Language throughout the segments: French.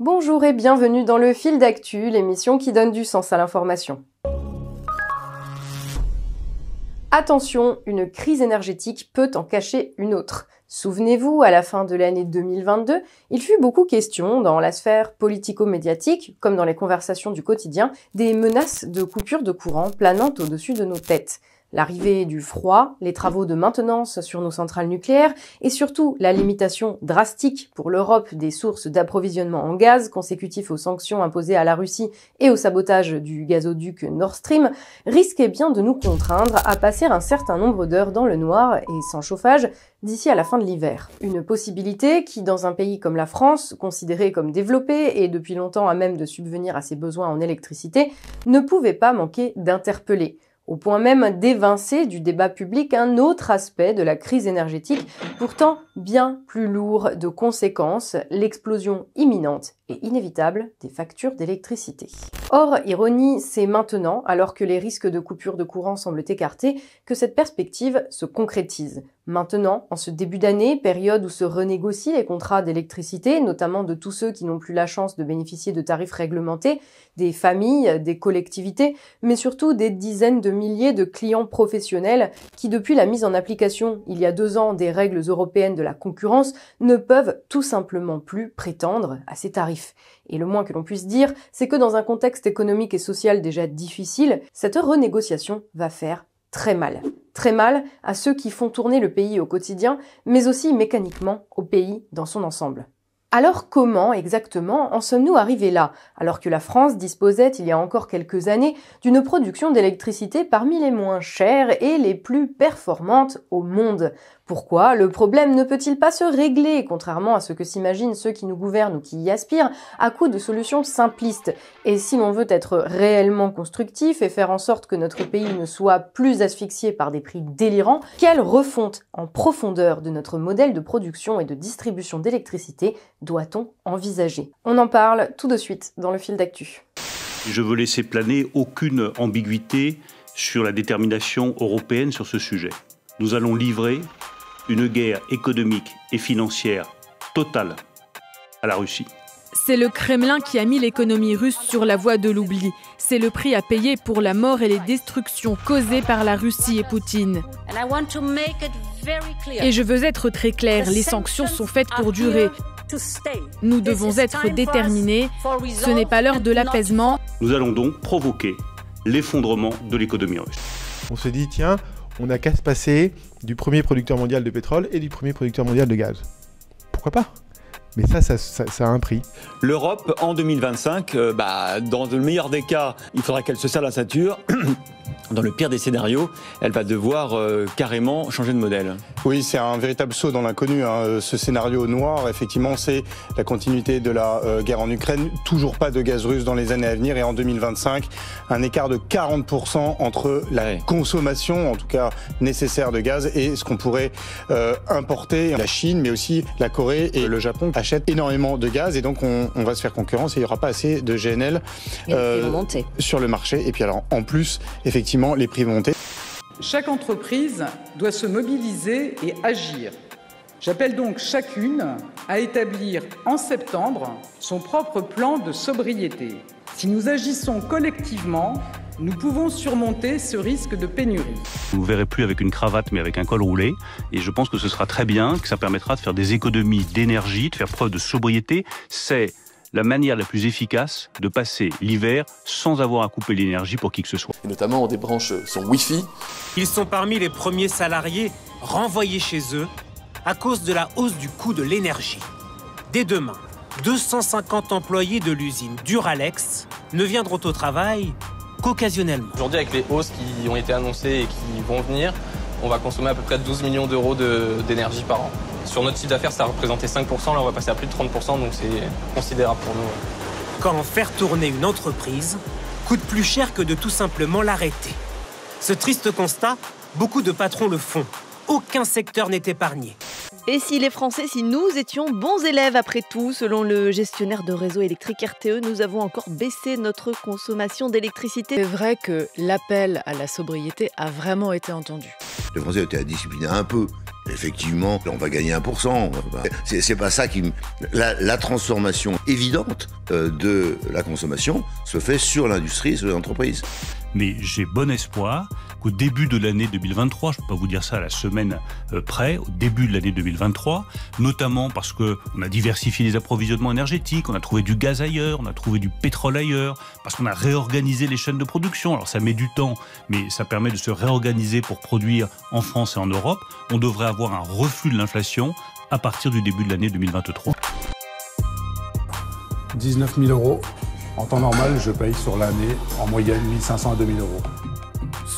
Bonjour et bienvenue dans le fil d'actu, l'émission qui donne du sens à l'information. Attention, une crise énergétique peut en cacher une autre. Souvenez-vous, à la fin de l'année 2022, il fut beaucoup question, dans la sphère politico-médiatique, comme dans les conversations du quotidien, des menaces de coupure de courant planant au-dessus de nos têtes. L'arrivée du froid, les travaux de maintenance sur nos centrales nucléaires et surtout la limitation drastique pour l'Europe des sources d'approvisionnement en gaz consécutifs aux sanctions imposées à la Russie et au sabotage du gazoduc Nord Stream risquaient bien de nous contraindre à passer un certain nombre d'heures dans le noir et sans chauffage d'ici à la fin de l'hiver. Une possibilité qui, dans un pays comme la France, considéré comme développé et depuis longtemps à même de subvenir à ses besoins en électricité, ne pouvait pas manquer d'interpeller au point même d'évincer du débat public un autre aspect de la crise énergétique, pourtant bien plus lourd de conséquences, l'explosion imminente et inévitable des factures d'électricité. Or, ironie, c'est maintenant, alors que les risques de coupure de courant semblent écartés, que cette perspective se concrétise. Maintenant, en ce début d'année, période où se renégocient les contrats d'électricité, notamment de tous ceux qui n'ont plus la chance de bénéficier de tarifs réglementés, des familles, des collectivités, mais surtout des dizaines de milliers de clients professionnels qui, depuis la mise en application il y a deux ans des règles européennes de la concurrence, ne peuvent tout simplement plus prétendre à ces tarifs et le moins que l'on puisse dire, c'est que dans un contexte économique et social déjà difficile, cette renégociation va faire très mal. Très mal à ceux qui font tourner le pays au quotidien, mais aussi mécaniquement au pays dans son ensemble. Alors comment exactement en sommes-nous arrivés là, alors que la France disposait il y a encore quelques années d'une production d'électricité parmi les moins chères et les plus performantes au monde pourquoi le problème ne peut-il pas se régler, contrairement à ce que s'imaginent ceux qui nous gouvernent ou qui y aspirent, à coup de solutions simplistes Et si l'on veut être réellement constructif et faire en sorte que notre pays ne soit plus asphyxié par des prix délirants, quelle refonte en profondeur de notre modèle de production et de distribution d'électricité doit-on envisager On en parle tout de suite dans le fil d'actu. Je veux laisser planer aucune ambiguïté sur la détermination européenne sur ce sujet. Nous allons livrer une guerre économique et financière totale à la Russie. C'est le Kremlin qui a mis l'économie russe sur la voie de l'oubli. C'est le prix à payer pour la mort et les destructions causées par la Russie et Poutine. Et je veux être très clair, les sanctions sont faites pour durer. Nous devons être déterminés. Ce n'est pas l'heure de l'apaisement. Nous allons donc provoquer l'effondrement de l'économie russe. On se dit, tiens, on n'a qu'à se passer du premier producteur mondial de pétrole et du premier producteur mondial de gaz. Pourquoi pas mais ça ça, a un prix. L'Europe, en 2025, euh, bah, dans le meilleur des cas, il faudra qu'elle se serre la ceinture. dans le pire des scénarios, elle va devoir euh, carrément changer de modèle. Oui, c'est un véritable saut dans l'inconnu. Hein. Ce scénario noir, effectivement, c'est la continuité de la euh, guerre en Ukraine. Toujours pas de gaz russe dans les années à venir. Et en 2025, un écart de 40% entre la consommation, en tout cas nécessaire de gaz, et ce qu'on pourrait euh, importer. La Chine, mais aussi la Corée et le Japon achètent énormément de gaz. Et donc, on, on va se faire concurrence et il n'y aura pas assez de GNL sur le marché. Et puis alors, en plus, effectivement, les prix vont monter. Chaque entreprise doit se mobiliser et agir. J'appelle donc chacune à établir en septembre son propre plan de sobriété. Si nous agissons collectivement, nous pouvons surmonter ce risque de pénurie. Vous ne verrez plus avec une cravate mais avec un col roulé et je pense que ce sera très bien, que ça permettra de faire des économies d'énergie, de faire preuve de sobriété. C'est la manière la plus efficace de passer l'hiver sans avoir à couper l'énergie pour qui que ce soit. Et notamment, on débranche son Wi-Fi. Ils sont parmi les premiers salariés renvoyés chez eux à cause de la hausse du coût de l'énergie. Dès demain, 250 employés de l'usine Duralex ne viendront au travail qu'occasionnellement. Aujourd'hui, avec les hausses qui ont été annoncées et qui vont venir, on va consommer à peu près 12 millions d'euros d'énergie par an. Sur notre chiffre d'affaires, ça représentait 5%, là on va passer à plus de 30%, donc c'est considérable pour nous. Quand faire tourner une entreprise coûte plus cher que de tout simplement l'arrêter. Ce triste constat, beaucoup de patrons le font. Aucun secteur n'est épargné. Et si les Français, si nous étions bons élèves après tout, selon le gestionnaire de réseau électrique RTE, nous avons encore baissé notre consommation d'électricité. C'est vrai que l'appel à la sobriété a vraiment été entendu. Les Français à discipliner un peu, effectivement, on va gagner 1%. C'est pas ça qui. La, transformation évidente euh, de la consommation se fait sur l'industrie sur les entreprises. Mais j'ai bon espoir au début de l'année 2023, je ne peux pas vous dire ça à la semaine euh, près, au début de l'année 2023, notamment parce qu'on a diversifié les approvisionnements énergétiques, on a trouvé du gaz ailleurs, on a trouvé du pétrole ailleurs, parce qu'on a réorganisé les chaînes de production. Alors ça met du temps, mais ça permet de se réorganiser pour produire en France et en Europe. On devrait avoir un reflux de l'inflation à partir du début de l'année 2023. 19 000 euros. En temps normal, je paye sur l'année en moyenne 1500 à 2000 euros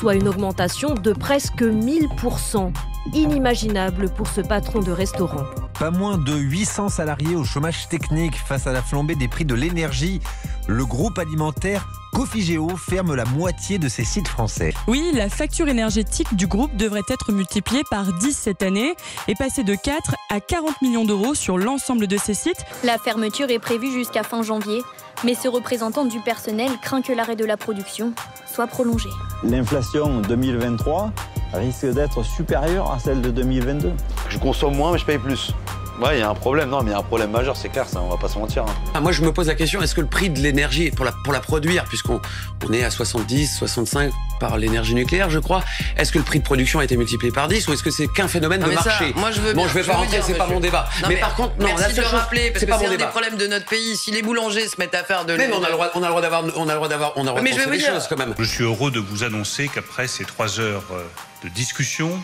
soit une augmentation de presque 1000%. Inimaginable pour ce patron de restaurant. Pas moins de 800 salariés au chômage technique face à la flambée des prix de l'énergie. Le groupe alimentaire Cofigeo ferme la moitié de ses sites français. Oui, la facture énergétique du groupe devrait être multipliée par 10 cette année et passer de 4 à 40 millions d'euros sur l'ensemble de ses sites. La fermeture est prévue jusqu'à fin janvier, mais ce représentant du personnel craint que l'arrêt de la production soit prolongé. L'inflation 2023 risque d'être supérieure à celle de 2022. Je consomme moins mais je paye plus. Ouais, il y a un problème, non, mais il y a un problème majeur, c'est clair, ça, on va pas se mentir. Hein. Ah, moi, je me pose la question, est-ce que le prix de l'énergie, pour la, pour la produire, puisqu'on on est à 70, 65 par l'énergie nucléaire, je crois, est-ce que le prix de production a été multiplié par 10 ou est-ce que c'est qu'un phénomène de marché Moi, je veux Bon, je vais pas rentrer, c'est pas mon débat. mais, par contre, non, merci de le rappeler, parce que c'est un des problèmes de notre pays. Si les boulangers se mettent à faire de Mais on a le droit, on a droit d'avoir, on a le droit d'avoir, on a des choses quand même. Je suis heureux de vous annoncer qu'après ces trois heures euh, de discussion,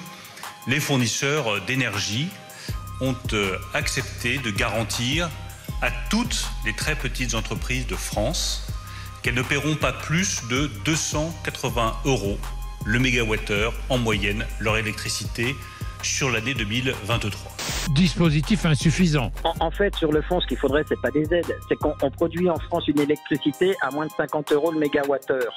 les fournisseurs euh, d'énergie ont euh, accepté de garantir à toutes les très petites entreprises de France qu'elles ne paieront pas plus de 280 euros le mégawattheure en moyenne leur électricité sur l'année 2023. Dispositif insuffisant. En, fait, sur le fond, ce qu'il faudrait, ce n'est pas des aides. C'est qu'on produit en France une électricité à moins de 50 euros le mégawattheure.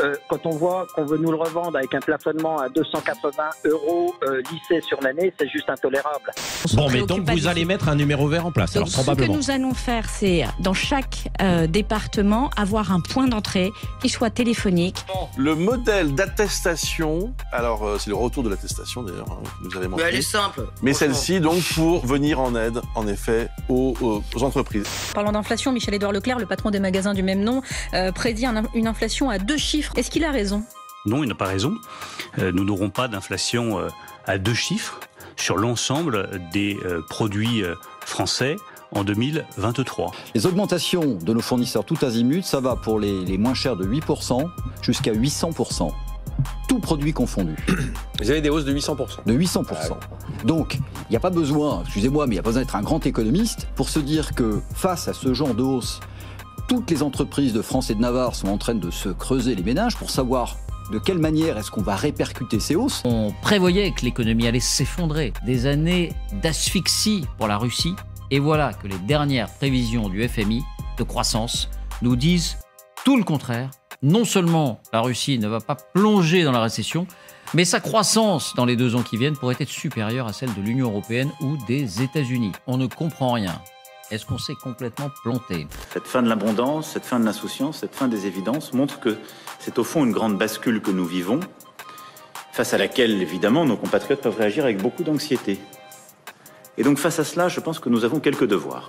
Euh, quand on voit qu'on veut nous le revendre avec un plafonnement à 280 euros euh, sur l'année, c'est juste intolérable. Bon, mais donc vous allez mettre un numéro vert en place. alors probablement ce que nous allons faire, c'est dans chaque euh, département avoir un point d'entrée qui soit téléphonique. Le modèle d'attestation, alors euh, c'est le retour de l'attestation d'ailleurs, vous hein, avez montré elle est simple. Mais celle-ci donc pour venir en aide, en effet, aux, entreprises. Parlant d'inflation, michel edouard Leclerc, le patron des magasins du même nom, prédit une inflation à deux chiffres est-ce qu'il a raison Non, il n'a pas raison. Euh, nous n'aurons pas d'inflation euh, à deux chiffres sur l'ensemble des euh, produits français en 2023. Les augmentations de nos fournisseurs tout azimut, ça va pour les, les moins chers de 8% jusqu'à 800%. Tout produit confondu. Vous avez des hausses de 800%. De 800%. Ah Donc, il n'y a pas besoin, excusez-moi, mais il n'y a pas besoin d'être un grand économiste pour se dire que face à ce genre de hausse toutes les entreprises de France et de Navarre sont en train de se creuser les ménages pour savoir de quelle manière est-ce qu'on va répercuter ces hausses On prévoyait que l'économie allait s'effondrer, des années d'asphyxie pour la Russie, et voilà que les dernières prévisions du FMI de croissance nous disent tout le contraire. Non seulement la Russie ne va pas plonger dans la récession, mais sa croissance dans les deux ans qui viennent pourrait être supérieure à celle de l'Union européenne ou des États-Unis. On ne comprend rien. Est-ce qu'on s'est complètement planté Cette fin de l'abondance, cette fin de l'insouciance, cette fin des évidences montre que c'est au fond une grande bascule que nous vivons, face à laquelle, évidemment, nos compatriotes peuvent réagir avec beaucoup d'anxiété. Et donc, face à cela, je pense que nous avons quelques devoirs.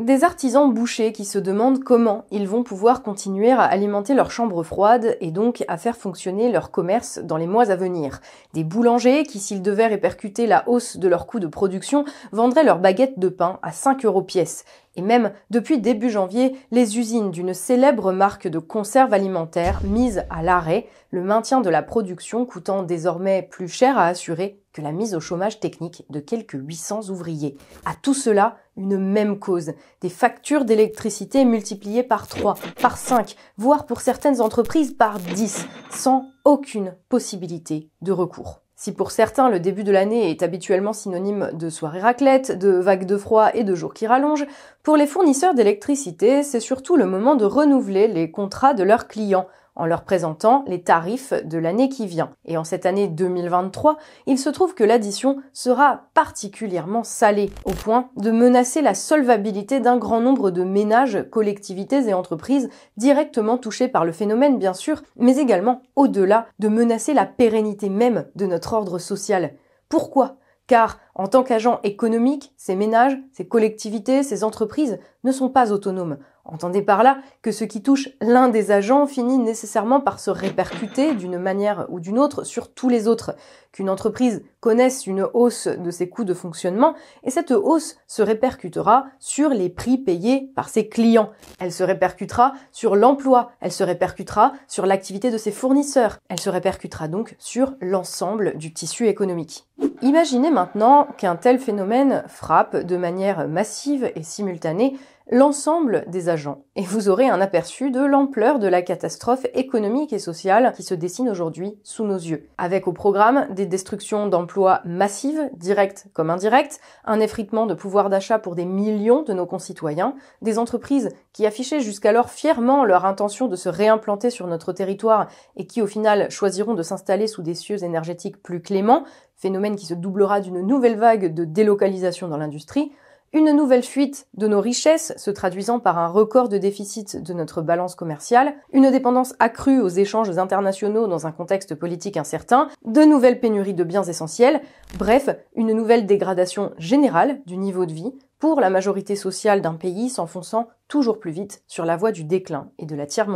Des artisans bouchers qui se demandent comment ils vont pouvoir continuer à alimenter leurs chambres froides et donc à faire fonctionner leur commerce dans les mois à venir. Des boulangers qui, s'ils devaient répercuter la hausse de leurs coûts de production, vendraient leurs baguettes de pain à 5 euros pièce. Et même, depuis début janvier, les usines d'une célèbre marque de conserve alimentaire mises à l'arrêt, le maintien de la production coûtant désormais plus cher à assurer que la mise au chômage technique de quelques 800 ouvriers. À tout cela, une même cause. Des factures d'électricité multipliées par 3, par 5, voire pour certaines entreprises par 10, sans aucune possibilité de recours. Si pour certains le début de l'année est habituellement synonyme de soirée raclette, de vagues de froid et de jours qui rallongent, pour les fournisseurs d'électricité, c'est surtout le moment de renouveler les contrats de leurs clients, en leur présentant les tarifs de l'année qui vient. Et en cette année 2023, il se trouve que l'addition sera particulièrement salée, au point de menacer la solvabilité d'un grand nombre de ménages, collectivités et entreprises directement touchés par le phénomène bien sûr, mais également au-delà de menacer la pérennité même de notre ordre social. Pourquoi car en tant qu'agents économiques, ces ménages, ces collectivités, ces entreprises ne sont pas autonomes. Entendez par là que ce qui touche l'un des agents finit nécessairement par se répercuter d'une manière ou d'une autre sur tous les autres, qu'une entreprise connaisse une hausse de ses coûts de fonctionnement et cette hausse se répercutera sur les prix payés par ses clients, elle se répercutera sur l'emploi, elle se répercutera sur l'activité de ses fournisseurs, elle se répercutera donc sur l'ensemble du tissu économique. Imaginez maintenant qu'un tel phénomène frappe de manière massive et simultanée l'ensemble des agents. Et vous aurez un aperçu de l'ampleur de la catastrophe économique et sociale qui se dessine aujourd'hui sous nos yeux. Avec au programme des destructions d'emplois massives, directes comme indirectes, un effritement de pouvoir d'achat pour des millions de nos concitoyens, des entreprises qui affichaient jusqu'alors fièrement leur intention de se réimplanter sur notre territoire et qui au final choisiront de s'installer sous des cieux énergétiques plus cléments, phénomène qui se doublera d'une nouvelle vague de délocalisation dans l'industrie, une nouvelle fuite de nos richesses se traduisant par un record de déficit de notre balance commerciale, une dépendance accrue aux échanges internationaux dans un contexte politique incertain, de nouvelles pénuries de biens essentiels, bref, une nouvelle dégradation générale du niveau de vie pour la majorité sociale d'un pays s'enfonçant toujours plus vite sur la voie du déclin et de la tiers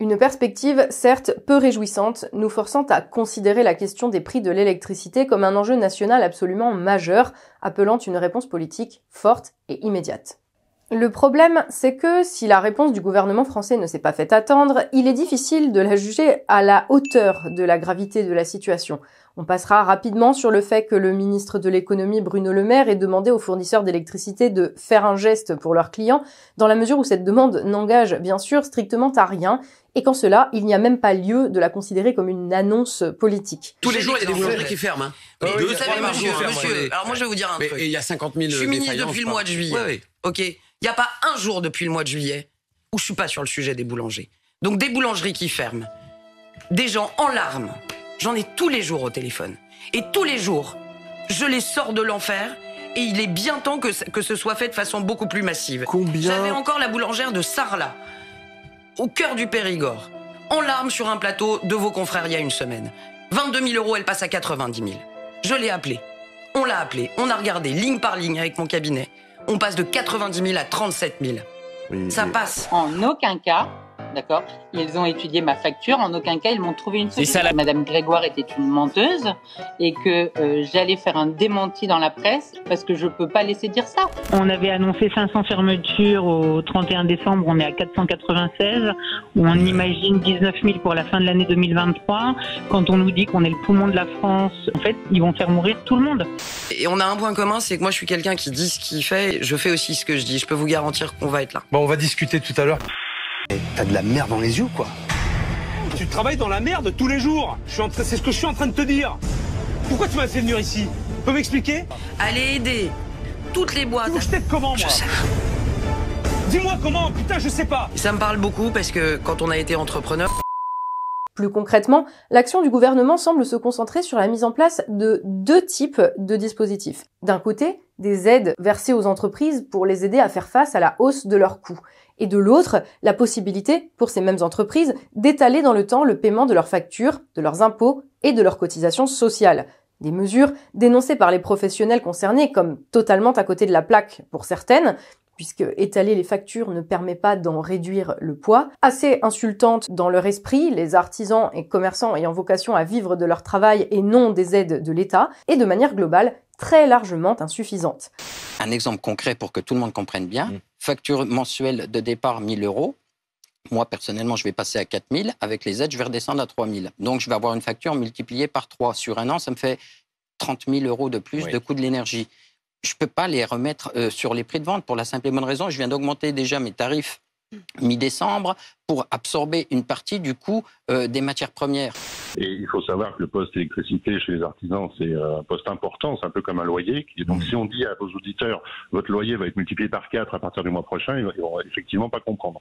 Une perspective certes peu réjouissante, nous forçant à considérer la question des prix de l'électricité comme un enjeu national absolument majeur, appelant une réponse politique forte et immédiate. Le problème, c'est que si la réponse du gouvernement français ne s'est pas fait attendre, il est difficile de la juger à la hauteur de la gravité de la situation, on passera rapidement sur le fait que le ministre de l'économie Bruno Le Maire ait demandé aux fournisseurs d'électricité de faire un geste pour leurs clients, dans la mesure où cette demande n'engage bien sûr strictement à rien et qu'en cela, il n'y a même pas lieu de la considérer comme une annonce politique. Tous les jours, il y a des boulangeries qui ferment. Hein. Euh, vous savez, monsieur, alors moi je vais vous dire un truc. Et Il y a 50 000 Je suis ministre depuis le mois de juillet. ok. Il n'y a pas un jour depuis le mois de juillet où je suis pas sur le sujet des boulangers. Donc des boulangeries qui ferment, des gens en larmes, J'en ai tous les jours au téléphone. Et tous les jours, je les sors de l'enfer et il est bien temps que, ce soit fait de façon beaucoup plus massive. J'avais encore la boulangère de Sarlat, au cœur du Périgord, en larmes sur un plateau de vos confrères il y a une semaine. 22 000 euros, elle passe à 90 000. Je l'ai appelée. On l'a appelée. On a regardé ligne par ligne avec mon cabinet. On passe de 90 000 à 37 000. Ça passe. En aucun cas, D'accord Ils ont étudié ma facture. En aucun cas, ils m'ont trouvé une solution. Ça, Madame Grégoire était une menteuse et que euh, j'allais faire un démenti dans la presse parce que je peux pas laisser dire ça. On avait annoncé 500 fermetures au 31 décembre. On est à 496. On imagine 19 000 pour la fin de l'année 2023. Quand on nous dit qu'on est le poumon de la France, en fait, ils vont faire mourir tout le monde. Et on a un point commun, c'est que moi, je suis quelqu'un qui dit ce qu'il fait. Je fais aussi ce que je dis. Je peux vous garantir qu'on va être là. Bon, on va discuter tout à l'heure. T'as de la merde dans les yeux, quoi. Tu travailles dans la merde tous les jours. C'est ce que je suis en train de te dire. Pourquoi tu m'as fait venir ici Tu m'expliquer Allez aider. Toutes les boîtes. comment, je sais. Dis-moi comment, putain, je sais pas. Ça me parle beaucoup parce que quand on a été entrepreneur. Plus concrètement, l'action du gouvernement semble se concentrer sur la mise en place de deux types de dispositifs. D'un côté, des aides versées aux entreprises pour les aider à faire face à la hausse de leurs coûts, et de l'autre, la possibilité pour ces mêmes entreprises d'étaler dans le temps le paiement de leurs factures, de leurs impôts et de leurs cotisations sociales. Des mesures dénoncées par les professionnels concernés comme totalement à côté de la plaque pour certaines, puisque étaler les factures ne permet pas d'en réduire le poids. Assez insultantes dans leur esprit, les artisans et commerçants ayant vocation à vivre de leur travail et non des aides de l'État, et de manière globale très largement insuffisante. Un exemple concret pour que tout le monde comprenne bien, mm. facture mensuelle de départ 1000 euros. Moi, personnellement, je vais passer à 4000. Avec les aides, je vais redescendre à 3000. Donc, je vais avoir une facture multipliée par 3. Sur un an, ça me fait 30 000 euros de plus de coût de l'énergie. Je ne peux pas les remettre euh, sur les prix de vente pour la simple et bonne raison. Je viens d'augmenter déjà mes tarifs mi-décembre pour absorber une partie du coût euh, des matières premières. Et il faut savoir que le poste électricité chez les artisans, c'est euh, un poste important, c'est un peu comme un loyer. Donc mm. si on dit à vos auditeurs, votre loyer va être multiplié par 4 à partir du mois prochain, ils vont effectivement pas comprendre.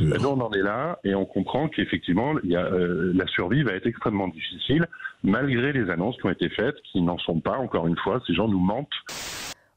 Nous, on en est là et on comprend qu'effectivement, euh, la survie va être extrêmement difficile, malgré les annonces qui ont été faites, qui n'en sont pas, encore une fois, ces gens nous mentent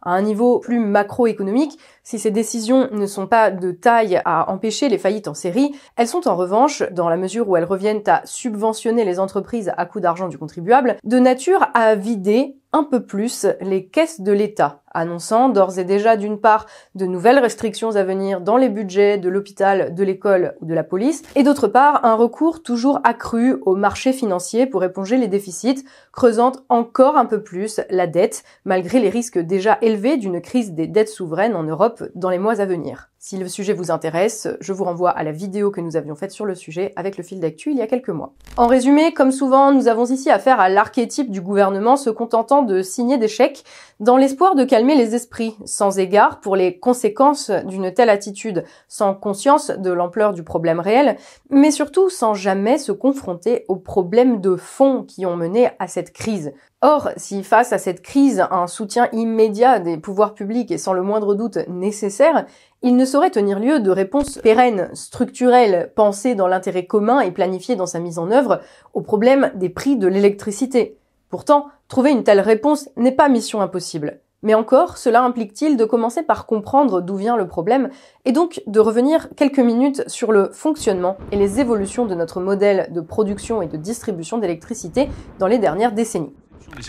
à un niveau plus macroéconomique, si ces décisions ne sont pas de taille à empêcher les faillites en série, elles sont en revanche, dans la mesure où elles reviennent à subventionner les entreprises à coût d'argent du contribuable, de nature à vider un peu plus les caisses de l'État, annonçant d'ores et déjà d'une part de nouvelles restrictions à venir dans les budgets de l'hôpital, de l'école ou de la police, et d'autre part un recours toujours accru aux marchés financiers pour éponger les déficits, creusant encore un peu plus la dette, malgré les risques déjà élevés d'une crise des dettes souveraines en Europe dans les mois à venir. Si le sujet vous intéresse, je vous renvoie à la vidéo que nous avions faite sur le sujet avec le fil d'actu il y a quelques mois. En résumé, comme souvent, nous avons ici affaire à l'archétype du gouvernement se contentant de signer des chèques dans l'espoir de calmer les esprits, sans égard pour les conséquences d'une telle attitude, sans conscience de l'ampleur du problème réel, mais surtout sans jamais se confronter aux problèmes de fond qui ont mené à cette crise, Or, si face à cette crise, un soutien immédiat des pouvoirs publics est sans le moindre doute nécessaire, il ne saurait tenir lieu de réponse pérennes, structurelles, pensée dans l'intérêt commun et planifiée dans sa mise en œuvre au problème des prix de l'électricité. Pourtant, trouver une telle réponse n'est pas mission impossible. Mais encore, cela implique-t-il de commencer par comprendre d'où vient le problème et donc de revenir quelques minutes sur le fonctionnement et les évolutions de notre modèle de production et de distribution d'électricité dans les dernières décennies.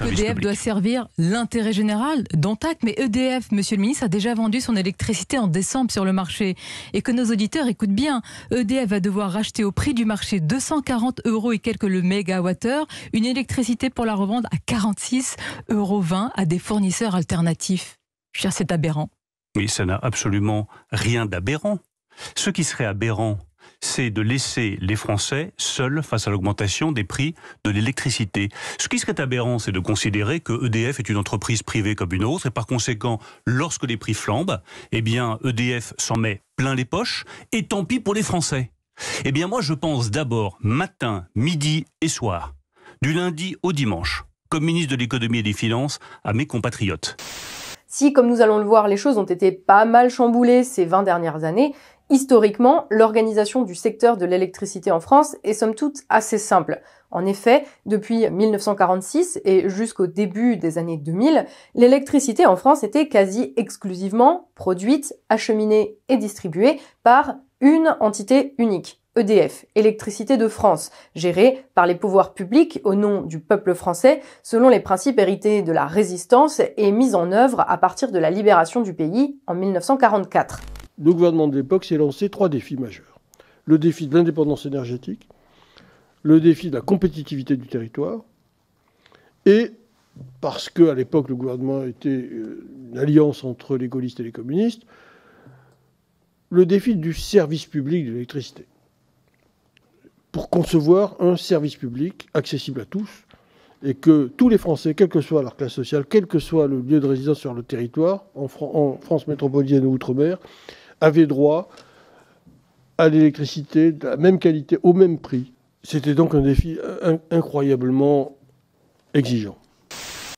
EDF e doit servir l'intérêt général d'Antac, mais EDF, monsieur le ministre, a déjà vendu son électricité en décembre sur le marché. Et que nos auditeurs écoutent bien, EDF va devoir racheter au prix du marché 240 euros et quelques le mégawattheure, une électricité pour la revendre à 46,20 euros à des fournisseurs alternatifs. Cher, C'est aberrant. Oui, ça n'a absolument rien d'aberrant. Ce qui serait aberrant, c'est de laisser les Français seuls face à l'augmentation des prix de l'électricité. Ce qui serait aberrant, c'est de considérer que EDF est une entreprise privée comme une autre, et par conséquent, lorsque les prix flambent, eh bien, EDF s'en met plein les poches, et tant pis pour les Français. Eh bien, moi, je pense d'abord matin, midi et soir, du lundi au dimanche, comme ministre de l'économie et des finances, à mes compatriotes. Si, comme nous allons le voir, les choses ont été pas mal chamboulées ces 20 dernières années, Historiquement, l'organisation du secteur de l'électricité en France est somme toute assez simple. En effet, depuis 1946 et jusqu'au début des années 2000, l'électricité en France était quasi exclusivement produite, acheminée et distribuée par une entité unique, EDF, Électricité de France, gérée par les pouvoirs publics au nom du peuple français selon les principes hérités de la résistance et mise en œuvre à partir de la libération du pays en 1944 le gouvernement de l'époque s'est lancé trois défis majeurs. Le défi de l'indépendance énergétique, le défi de la compétitivité du territoire, et parce qu'à l'époque le gouvernement était euh, une alliance entre les gaullistes et les communistes, le défi du service public de l'électricité. Pour concevoir un service public accessible à tous, et que tous les Français, quelle que soit leur classe sociale, quel que soit le lieu de résidence sur le territoire, en, France métropolitaine ou outre-mer, avaient droit à l'électricité de la même qualité, au même prix. C'était donc un défi euh, incroyablement exigeant.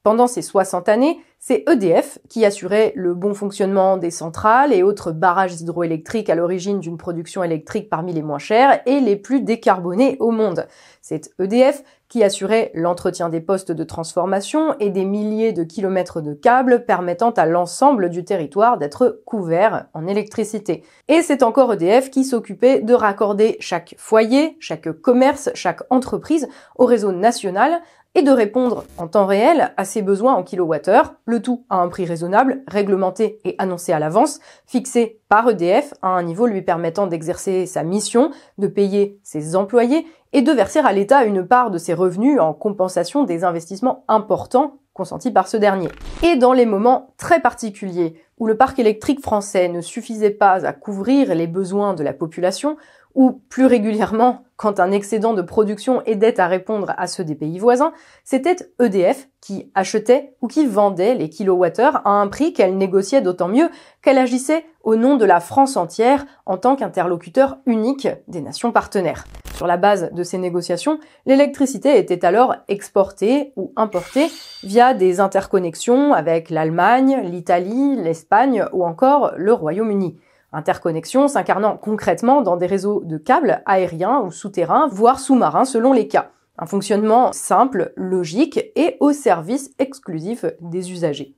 Pendant ces 60 années, c'est EDF qui assurait le bon fonctionnement des centrales et autres barrages hydroélectriques à l'origine d'une production électrique parmi les moins chères et les plus décarbonées au monde. C'est EDF qui assurait l'entretien des postes de transformation et des milliers de kilomètres de câbles permettant à l'ensemble du territoire d'être couvert en électricité. Et c'est encore EDF qui s'occupait de raccorder chaque foyer, chaque commerce, chaque entreprise au réseau national et de répondre en temps réel à ses besoins en kilowattheure, le tout à un prix raisonnable, réglementé et annoncé à l'avance, fixé par EDF à un niveau lui permettant d'exercer sa mission, de payer ses employés et de verser à l'État une part de ses revenus en compensation des investissements importants consentis par ce dernier. Et dans les moments très particuliers où le parc électrique français ne suffisait pas à couvrir les besoins de la population, ou plus régulièrement quand un excédent de production aidait à répondre à ceux des pays voisins, c'était EDF qui achetait ou qui vendait les kilowattheures à un prix qu'elle négociait d'autant mieux qu'elle agissait au nom de la France entière en tant qu'interlocuteur unique des nations partenaires. Sur la base de ces négociations, l'électricité était alors exportée ou importée via des interconnexions avec l'Allemagne, l'Italie, l'Espagne ou encore le Royaume-Uni. Interconnexion s'incarnant concrètement dans des réseaux de câbles aériens ou souterrains, voire sous-marins selon les cas. Un fonctionnement simple, logique et au service exclusif des usagers.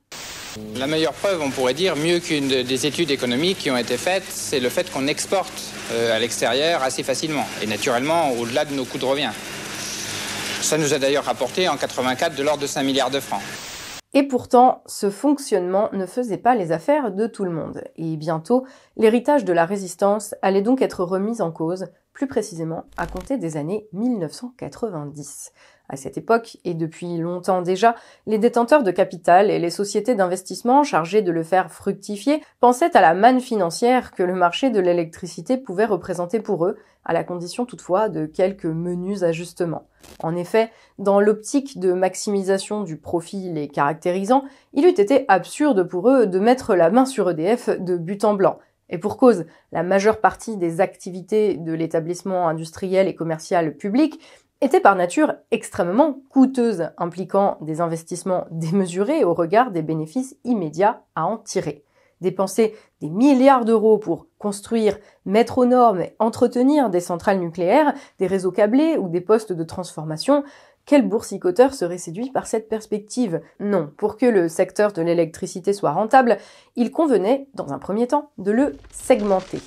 La meilleure preuve, on pourrait dire, mieux qu'une des études économiques qui ont été faites, c'est le fait qu'on exporte euh, à l'extérieur assez facilement et naturellement au-delà de nos coûts de revient. Ça nous a d'ailleurs rapporté en 1984 de l'ordre de 5 milliards de francs. Et pourtant, ce fonctionnement ne faisait pas les affaires de tout le monde, et bientôt, l'héritage de la résistance allait donc être remis en cause, plus précisément à compter des années 1990. À cette époque, et depuis longtemps déjà, les détenteurs de capital et les sociétés d'investissement chargées de le faire fructifier pensaient à la manne financière que le marché de l'électricité pouvait représenter pour eux, à la condition toutefois de quelques menus ajustements. En effet, dans l'optique de maximisation du profit les caractérisant, il eût été absurde pour eux de mettre la main sur EDF de but en blanc. Et pour cause, la majeure partie des activités de l'établissement industriel et commercial public était par nature extrêmement coûteuse, impliquant des investissements démesurés au regard des bénéfices immédiats à en tirer. Dépenser des milliards d'euros pour construire, mettre aux normes et entretenir des centrales nucléaires, des réseaux câblés ou des postes de transformation, quel boursicoteur serait séduit par cette perspective Non, pour que le secteur de l'électricité soit rentable, il convenait, dans un premier temps, de le segmenter.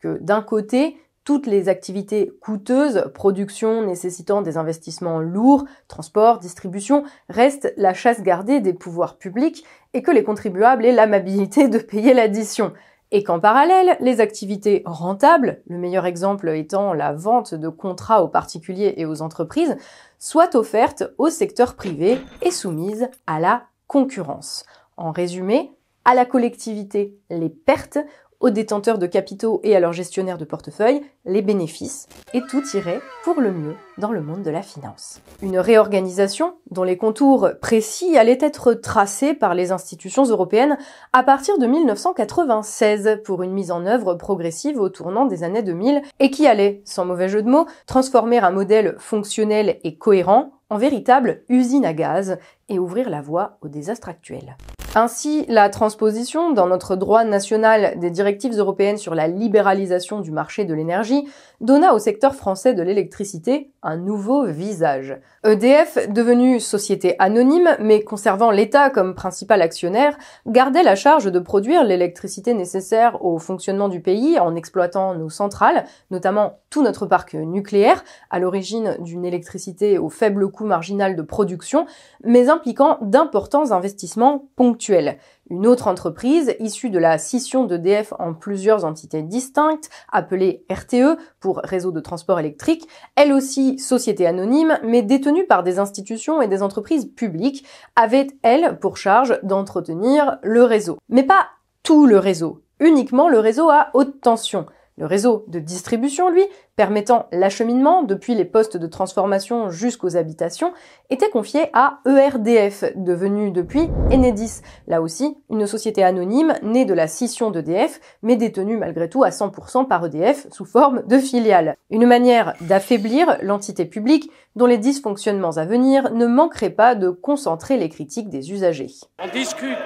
Que d'un côté, toutes les activités coûteuses, production nécessitant des investissements lourds, transport, distribution, restent la chasse gardée des pouvoirs publics et que les contribuables aient l'amabilité de payer l'addition. Et qu'en parallèle, les activités rentables, le meilleur exemple étant la vente de contrats aux particuliers et aux entreprises, soient offertes au secteur privé et soumises à la concurrence. En résumé, à la collectivité les pertes, aux détenteurs de capitaux et à leurs gestionnaires de portefeuille les bénéfices, et tout irait pour le mieux dans le monde de la finance. Une réorganisation dont les contours précis allaient être tracés par les institutions européennes à partir de 1996 pour une mise en œuvre progressive au tournant des années 2000 et qui allait, sans mauvais jeu de mots, transformer un modèle fonctionnel et cohérent en véritable usine à gaz et ouvrir la voie au désastre actuel. Ainsi, la transposition dans notre droit national des directives européennes sur la libéralisation du marché de l'énergie donna au secteur français de l'électricité un nouveau visage. EDF, devenue société anonyme mais conservant l'État comme principal actionnaire, gardait la charge de produire l'électricité nécessaire au fonctionnement du pays en exploitant nos centrales, notamment tout notre parc nucléaire, à l'origine d'une électricité au faible coût marginal de production, mais impliquant d'importants investissements ponctuels. Une autre entreprise, issue de la scission d'EDF en plusieurs entités distinctes, appelée RTE pour réseau de transport électrique, elle aussi société anonyme, mais détenue par des institutions et des entreprises publiques, avait, elle, pour charge d'entretenir le réseau. Mais pas tout le réseau, uniquement le réseau à haute tension. Le réseau de distribution, lui, permettant l'acheminement depuis les postes de transformation jusqu'aux habitations, était confié à ERDF, devenu depuis Enedis, là aussi une société anonyme née de la scission d'EDF, mais détenue malgré tout à 100% par EDF sous forme de filiale. Une manière d'affaiblir l'entité publique dont les dysfonctionnements à venir ne manqueraient pas de concentrer les critiques des usagers. On discute.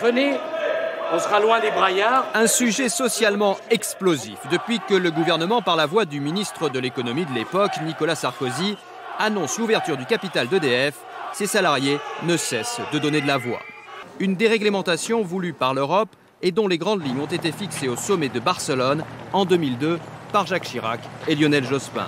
Venez, on sera loin des braillards. Un sujet socialement explosif depuis que le gouvernement, par la voix du ministre de l'économie de l'époque, Nicolas Sarkozy, annonce l'ouverture du capital d'EDF, ses salariés ne cessent de donner de la voix. Une déréglementation voulue par l'Europe et dont les grandes lignes ont été fixées au sommet de Barcelone en 2002 par Jacques Chirac et Lionel Jospin.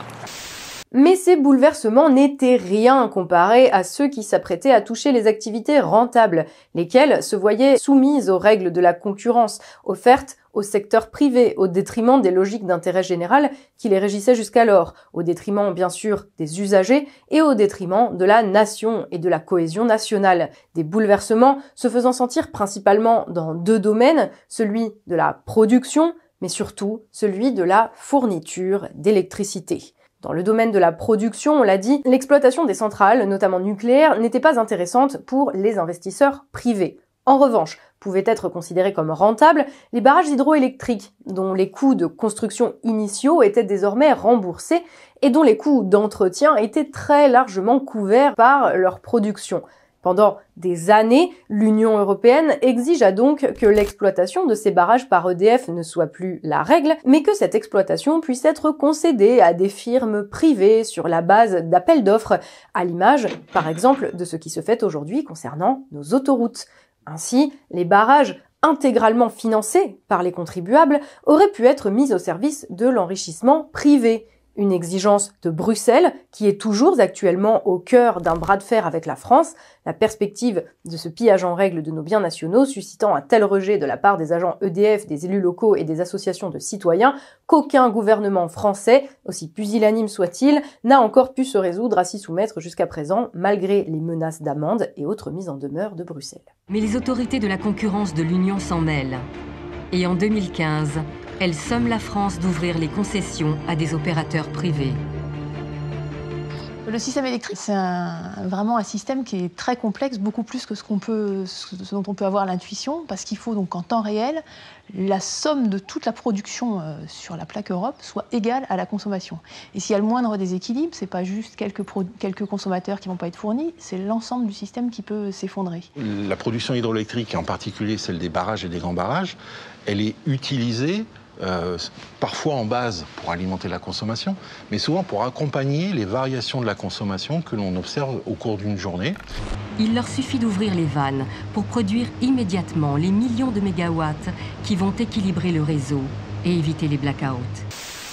Mais ces bouleversements n'étaient rien comparés à ceux qui s'apprêtaient à toucher les activités rentables, lesquelles se voyaient soumises aux règles de la concurrence offertes au secteur privé, au détriment des logiques d'intérêt général qui les régissaient jusqu'alors, au détriment bien sûr des usagers et au détriment de la nation et de la cohésion nationale. Des bouleversements se faisant sentir principalement dans deux domaines, celui de la production, mais surtout celui de la fourniture d'électricité. Dans le domaine de la production, on l'a dit, l'exploitation des centrales, notamment nucléaires, n'était pas intéressante pour les investisseurs privés. En revanche, pouvaient être considérés comme rentables les barrages hydroélectriques, dont les coûts de construction initiaux étaient désormais remboursés et dont les coûts d'entretien étaient très largement couverts par leur production. Pendant des années, l'Union européenne exigea donc que l'exploitation de ces barrages par EDF ne soit plus la règle, mais que cette exploitation puisse être concédée à des firmes privées sur la base d'appels d'offres, à l'image, par exemple, de ce qui se fait aujourd'hui concernant nos autoroutes. Ainsi, les barrages intégralement financés par les contribuables auraient pu être mis au service de l'enrichissement privé une exigence de Bruxelles qui est toujours actuellement au cœur d'un bras de fer avec la France, la perspective de ce pillage en règle de nos biens nationaux suscitant un tel rejet de la part des agents EDF, des élus locaux et des associations de citoyens qu'aucun gouvernement français, aussi pusillanime soit-il, n'a encore pu se résoudre à s'y soumettre jusqu'à présent malgré les menaces d'amende et autres mises en demeure de Bruxelles. Mais les autorités de la concurrence de l'Union s'en mêlent. Et en 2015, elle somme la France d'ouvrir les concessions à des opérateurs privés. Le système électrique, c'est vraiment un système qui est très complexe, beaucoup plus que ce, peut, dont on peut avoir l'intuition, parce qu'il faut donc en temps réel la somme de toute la production euh, sur la plaque Europe soit égale à la consommation. Et s'il y a le moindre déséquilibre, c'est pas juste quelques, quelques consommateurs qui vont pas être fournis, c'est l'ensemble du système qui peut s'effondrer. La production hydroélectrique, en particulier celle des barrages et des grands barrages, elle est utilisée euh, parfois en base pour alimenter la consommation, mais souvent pour accompagner les variations de la consommation que l'on observe au cours d'une journée. Il leur suffit d'ouvrir les vannes pour produire immédiatement les millions de mégawatts qui vont équilibrer le réseau et éviter les blackouts.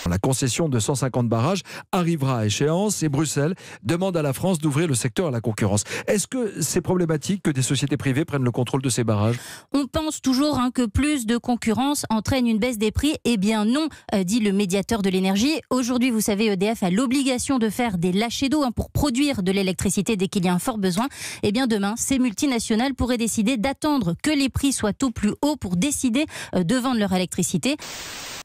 La concession de 150 barrages arrivera à échéance et Bruxelles demande à la France d'ouvrir le secteur à la concurrence. Est-ce que c'est problématique que des sociétés privées prennent le contrôle de ces barrages On pense toujours hein, que plus de concurrence entraîne une baisse des prix. Eh bien non, euh, dit le médiateur de l'énergie. Aujourd'hui, vous savez, EDF a l'obligation de faire des lâchers d'eau hein, pour produire de l'électricité dès qu'il y a un fort besoin. Eh bien demain, ces multinationales pourraient décider d'attendre que les prix soient au plus haut pour décider euh, de vendre leur électricité.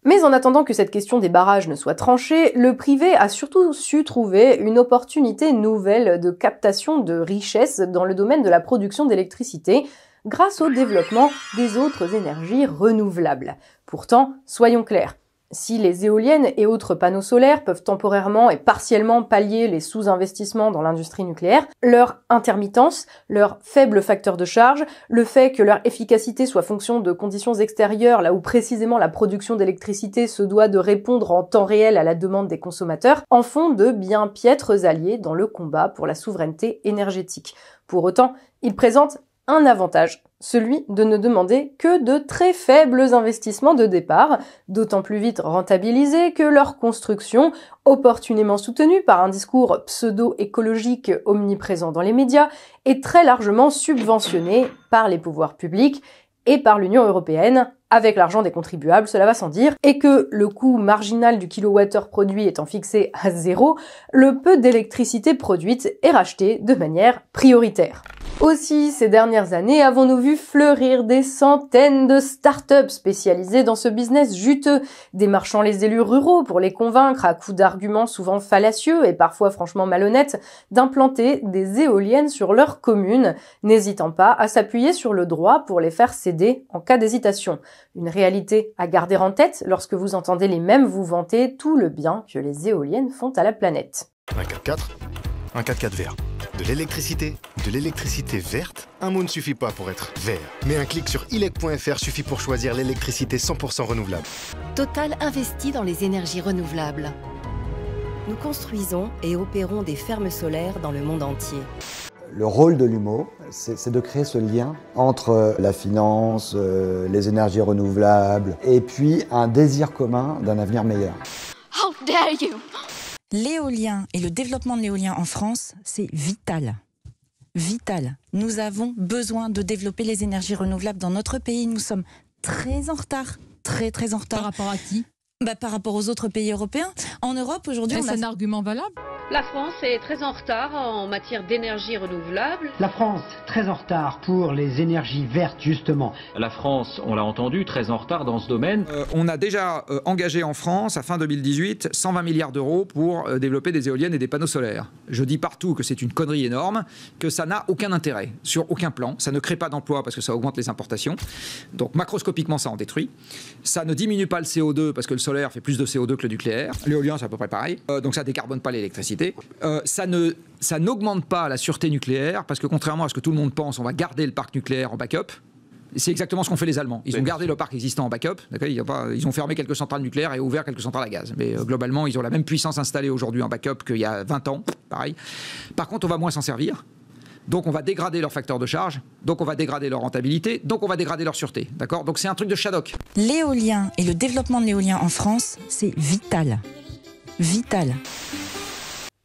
Mais en attendant que cette question des barrages ne soit tranché, le privé a surtout su trouver une opportunité nouvelle de captation de richesses dans le domaine de la production d'électricité grâce au développement des autres énergies renouvelables. Pourtant, soyons clairs, si les éoliennes et autres panneaux solaires peuvent temporairement et partiellement pallier les sous-investissements dans l'industrie nucléaire, leur intermittence, leur faible facteur de charge, le fait que leur efficacité soit fonction de conditions extérieures, là où précisément la production d'électricité se doit de répondre en temps réel à la demande des consommateurs, en font de bien piètres alliés dans le combat pour la souveraineté énergétique. Pour autant, ils présentent un avantage celui de ne demander que de très faibles investissements de départ, d'autant plus vite rentabilisés que leur construction, opportunément soutenue par un discours pseudo-écologique omniprésent dans les médias, est très largement subventionnée par les pouvoirs publics et par l'Union européenne avec l'argent des contribuables, cela va sans dire, et que le coût marginal du kilowattheure produit étant fixé à zéro, le peu d'électricité produite est racheté de manière prioritaire. Aussi, ces dernières années, avons-nous vu fleurir des centaines de start spécialisées dans ce business juteux, démarchant les élus ruraux pour les convaincre à coups d'arguments souvent fallacieux et parfois franchement malhonnêtes d'implanter des éoliennes sur leur commune, n'hésitant pas à s'appuyer sur le droit pour les faire céder en cas d'hésitation. Une réalité à garder en tête lorsque vous entendez les mêmes vous vanter tout le bien que les éoliennes font à la planète. Un 4x4, un 4x4 vert. De l'électricité, de l'électricité verte Un mot ne suffit pas pour être vert. Mais un clic sur ilec.fr suffit pour choisir l'électricité 100% renouvelable. Total investit dans les énergies renouvelables. Nous construisons et opérons des fermes solaires dans le monde entier. Le rôle de l'UMO, c'est de créer ce lien entre euh, la finance, euh, les énergies renouvelables et puis un désir commun d'un avenir meilleur. L'éolien et le développement de l'éolien en France, c'est vital. Vital. Nous avons besoin de développer les énergies renouvelables dans notre pays. Nous sommes très en retard. Très, très en retard. Par rapport à qui bah, par rapport aux autres pays européens. En Europe, aujourd'hui, on a... un argument valable La France est très en retard en matière d'énergie renouvelable. La France, très en retard pour les énergies vertes, justement. La France, on l'a entendu, très en retard dans ce domaine. Euh, on a déjà euh, engagé en France, à fin 2018, 120 milliards d'euros pour euh, développer des éoliennes et des panneaux solaires. Je dis partout que c'est une connerie énorme, que ça n'a aucun intérêt, sur aucun plan. Ça ne crée pas d'emplois parce que ça augmente les importations. Donc macroscopiquement, ça en détruit. Ça ne diminue pas le CO2 parce que le sol solaire fait plus de CO2 que le nucléaire. L'éolien, c'est à peu près pareil. Euh, donc ça décarbone pas l'électricité. Euh, ça ne n'augmente pas la sûreté nucléaire parce que contrairement à ce que tout le monde pense, on va garder le parc nucléaire en backup. C'est exactement ce qu'ont fait les Allemands. Ils ont gardé le parc existant en backup. Ils, ont fermé quelques centrales nucléaires et ouvert quelques centrales à gaz. Mais euh, globalement, ils ont la même puissance installée aujourd'hui en backup qu'il y a 20 ans. Pareil. Par contre, on va moins s'en servir. Donc on va dégrader leur facteur de charge, donc on va dégrader leur rentabilité, donc on va dégrader leur sûreté. D'accord Donc c'est un truc de Shadok. L'éolien et le développement de l'éolien en France, c'est vital. Vital.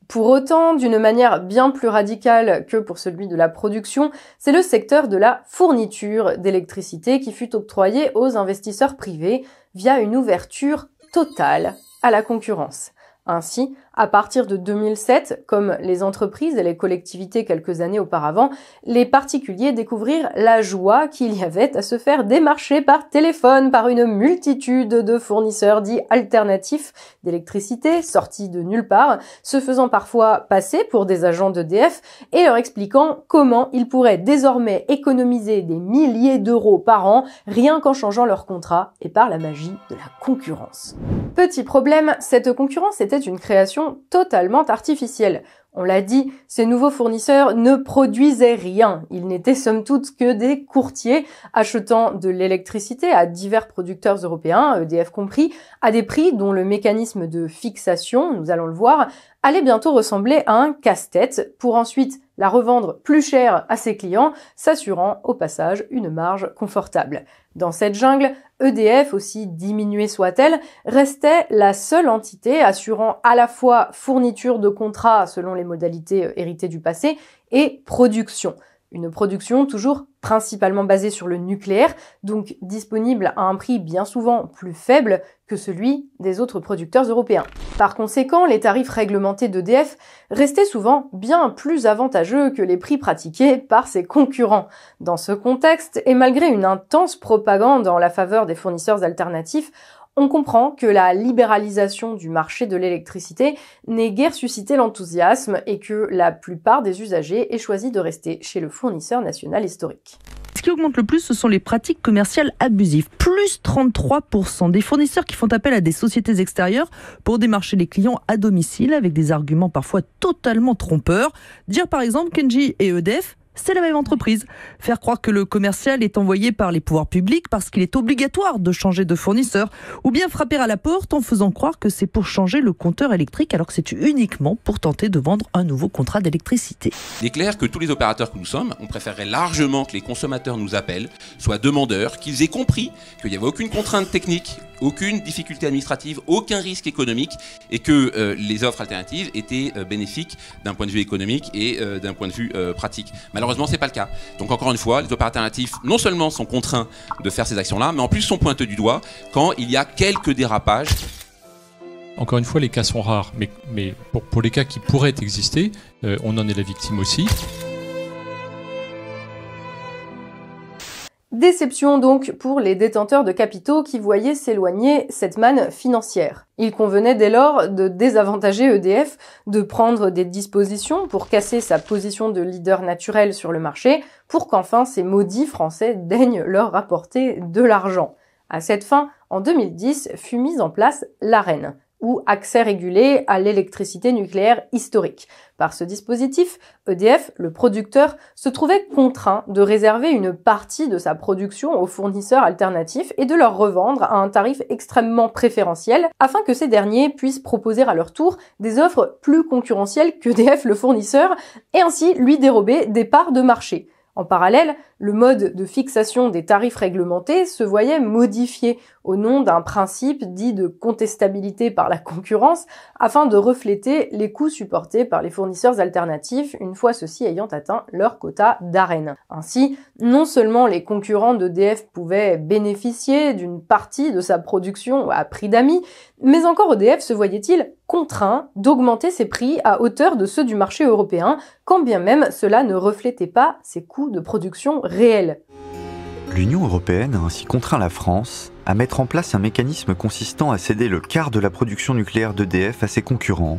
Pour autant, d'une manière bien plus radicale que pour celui de la production, c'est le secteur de la fourniture d'électricité qui fut octroyé aux investisseurs privés via une ouverture totale à la concurrence. Ainsi, à partir de 2007, comme les entreprises et les collectivités quelques années auparavant, les particuliers découvrirent la joie qu'il y avait à se faire démarcher par téléphone par une multitude de fournisseurs dits alternatifs d'électricité sortis de nulle part, se faisant parfois passer pour des agents d'EDF et leur expliquant comment ils pourraient désormais économiser des milliers d'euros par an rien qu'en changeant leur contrat et par la magie de la concurrence. Petit problème, cette concurrence était une création totalement artificielle. On l'a dit, ces nouveaux fournisseurs ne produisaient rien. Ils n'étaient somme toute que des courtiers achetant de l'électricité à divers producteurs européens, EDF compris, à des prix dont le mécanisme de fixation, nous allons le voir, allait bientôt ressembler à un casse-tête pour ensuite la revendre plus chère à ses clients, s'assurant au passage une marge confortable. Dans cette jungle, EDF, aussi diminuée soit-elle, restait la seule entité assurant à la fois fourniture de contrats selon les modalités euh, héritées du passé et production. Une production toujours principalement basée sur le nucléaire, donc disponible à un prix bien souvent plus faible que celui des autres producteurs européens. Par conséquent, les tarifs réglementés d'EDF restaient souvent bien plus avantageux que les prix pratiqués par ses concurrents. Dans ce contexte, et malgré une intense propagande en la faveur des fournisseurs alternatifs, on comprend que la libéralisation du marché de l'électricité n'ait guère suscité l'enthousiasme et que la plupart des usagers aient choisi de rester chez le fournisseur national historique. Ce qui augmente le plus, ce sont les pratiques commerciales abusives. Plus 33% des fournisseurs qui font appel à des sociétés extérieures pour démarcher les clients à domicile avec des arguments parfois totalement trompeurs. Dire par exemple Kenji et EDF c'est la même entreprise. Faire croire que le commercial est envoyé par les pouvoirs publics parce qu'il est obligatoire de changer de fournisseur, ou bien frapper à la porte en faisant croire que c'est pour changer le compteur électrique alors que c'est uniquement pour tenter de vendre un nouveau contrat d'électricité. Il est clair que tous les opérateurs que nous sommes, on préférerait largement que les consommateurs nous appellent, soient demandeurs, qu'ils aient compris qu'il n'y avait aucune contrainte technique, aucune difficulté administrative, aucun risque économique, et que euh, les offres alternatives étaient euh, bénéfiques d'un point de vue économique et euh, d'un point de vue pratique. Malheureusement, ce n'est pas le cas. Donc encore une fois, les opérateurs alternatifs non seulement sont contraints de faire ces actions-là, mais en plus sont pointés du doigt quand il y a quelques dérapages. Encore une fois, les cas sont rares, mais, pour, les cas qui pourraient exister, on en est la victime aussi. Déception donc pour les détenteurs de capitaux qui voyaient s'éloigner cette manne financière. Il convenait dès lors de désavantager EDF, de prendre des dispositions pour casser sa position de leader naturel sur le marché, pour qu'enfin ces maudits Français daignent leur apporter de l'argent. À cette fin, en 2010 fut mise en place l'AREN, ou accès régulé à l'électricité nucléaire historique. Par ce dispositif, EDF, le producteur, se trouvait contraint de réserver une partie de sa production aux fournisseurs alternatifs et de leur revendre à un tarif extrêmement préférentiel afin que ces derniers puissent proposer à leur tour des offres plus concurrentielles qu'EDF le fournisseur et ainsi lui dérober des parts de marché. En parallèle, le mode de fixation des tarifs réglementés se voyait modifié au nom d'un principe dit de contestabilité par la concurrence afin de refléter les coûts supportés par les fournisseurs alternatifs une fois ceux-ci ayant atteint leur quota d'arène. Ainsi, non seulement les concurrents d'EDF pouvaient bénéficier d'une partie de sa production à prix d'amis, mais encore EDF se voyait-il contraint d'augmenter ses prix à hauteur de ceux du marché européen, quand bien même cela ne reflétait pas ses coûts de production réels. L'Union européenne a ainsi contraint la France à mettre en place un mécanisme consistant à céder le quart de la production nucléaire d'EDF à ses concurrents,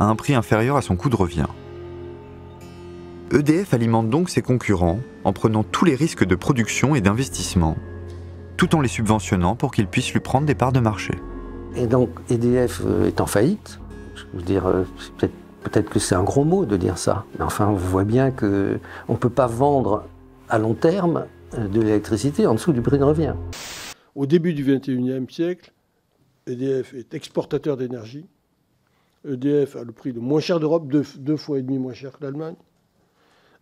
à un prix inférieur à son coût de revient. EDF alimente donc ses concurrents en prenant tous les risques de production et d'investissement, tout en les subventionnant pour qu'ils puissent lui prendre des parts de marché. Et donc EDF euh, est en faillite. Je veux dire, euh, peut-être que c'est un gros mot de dire ça. Mais enfin, on voit bien qu'on ne peut pas vendre à long terme euh, de l'électricité en dessous du prix de revient. Au début du XXIe siècle, EDF est exportateur d'énergie. EDF a le prix le moins cher d'Europe, deux, deux, fois et demi moins cher que l'Allemagne.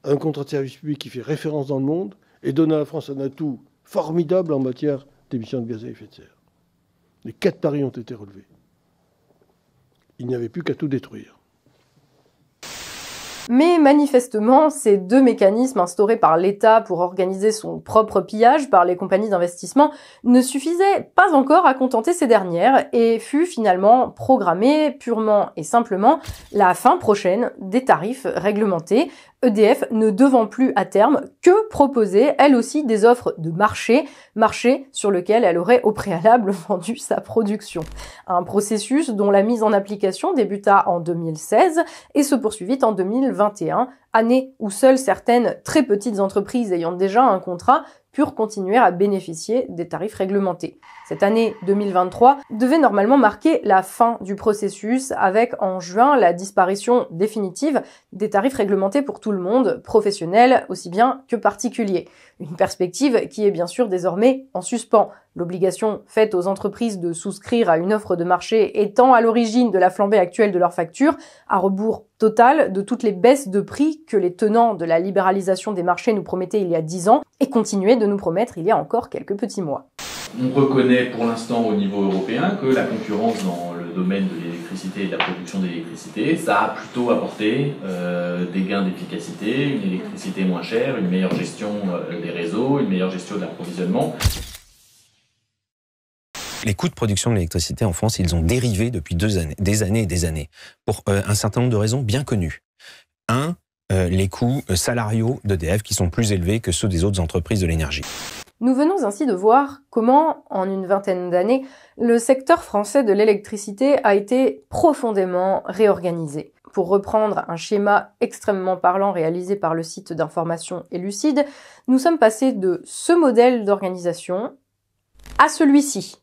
Un contrat de service public qui fait référence dans le monde et donne à la France un atout formidable en matière d'émissions de gaz à effet de serre. Les quatre paris ont été relevés. Il n'y avait plus qu'à tout détruire. Mais manifestement, ces deux mécanismes instaurés par l'État pour organiser son propre pillage par les compagnies d'investissement ne suffisaient pas encore à contenter ces dernières et fut finalement programmée purement et simplement la fin prochaine des tarifs réglementés, EDF ne devant plus à terme que proposer elle aussi des offres de marché, marché sur lequel elle aurait au préalable vendu sa production. Un processus dont la mise en application débuta en 2016 et se poursuivit en 2020 2021, année où seules certaines très petites entreprises ayant déjà un contrat purent continuer à bénéficier des tarifs réglementés. Cette année 2023 devait normalement marquer la fin du processus avec en juin la disparition définitive des tarifs réglementés pour tout le monde, professionnels aussi bien que particuliers. Une perspective qui est bien sûr désormais en suspens. L'obligation faite aux entreprises de souscrire à une offre de marché étant à l'origine de la flambée actuelle de leurs factures, à rebours total de toutes les baisses de prix que les tenants de la libéralisation des marchés nous promettaient il y a dix ans et continuaient de nous promettre il y a encore quelques petits mois. On reconnaît pour l'instant au niveau européen que la concurrence dans le domaine de l'électricité et de la production d'électricité, ça a plutôt apporté euh, des gains d'efficacité, une électricité moins chère, une meilleure gestion euh, des réseaux, une meilleure gestion de l'approvisionnement les coûts de production de l'électricité en France, ils ont dérivé depuis des années et des années, pour euh, un certain nombre de raisons bien connues. Un, euh, les coûts euh, salariaux d'EDF qui sont plus élevés que ceux des autres entreprises de l'énergie. Nous venons ainsi de voir comment, en une vingtaine d'années, le secteur français de l'électricité a été profondément réorganisé. Pour reprendre un schéma extrêmement parlant réalisé par le site d'information Elucide, nous sommes passés de ce modèle d'organisation à celui-ci,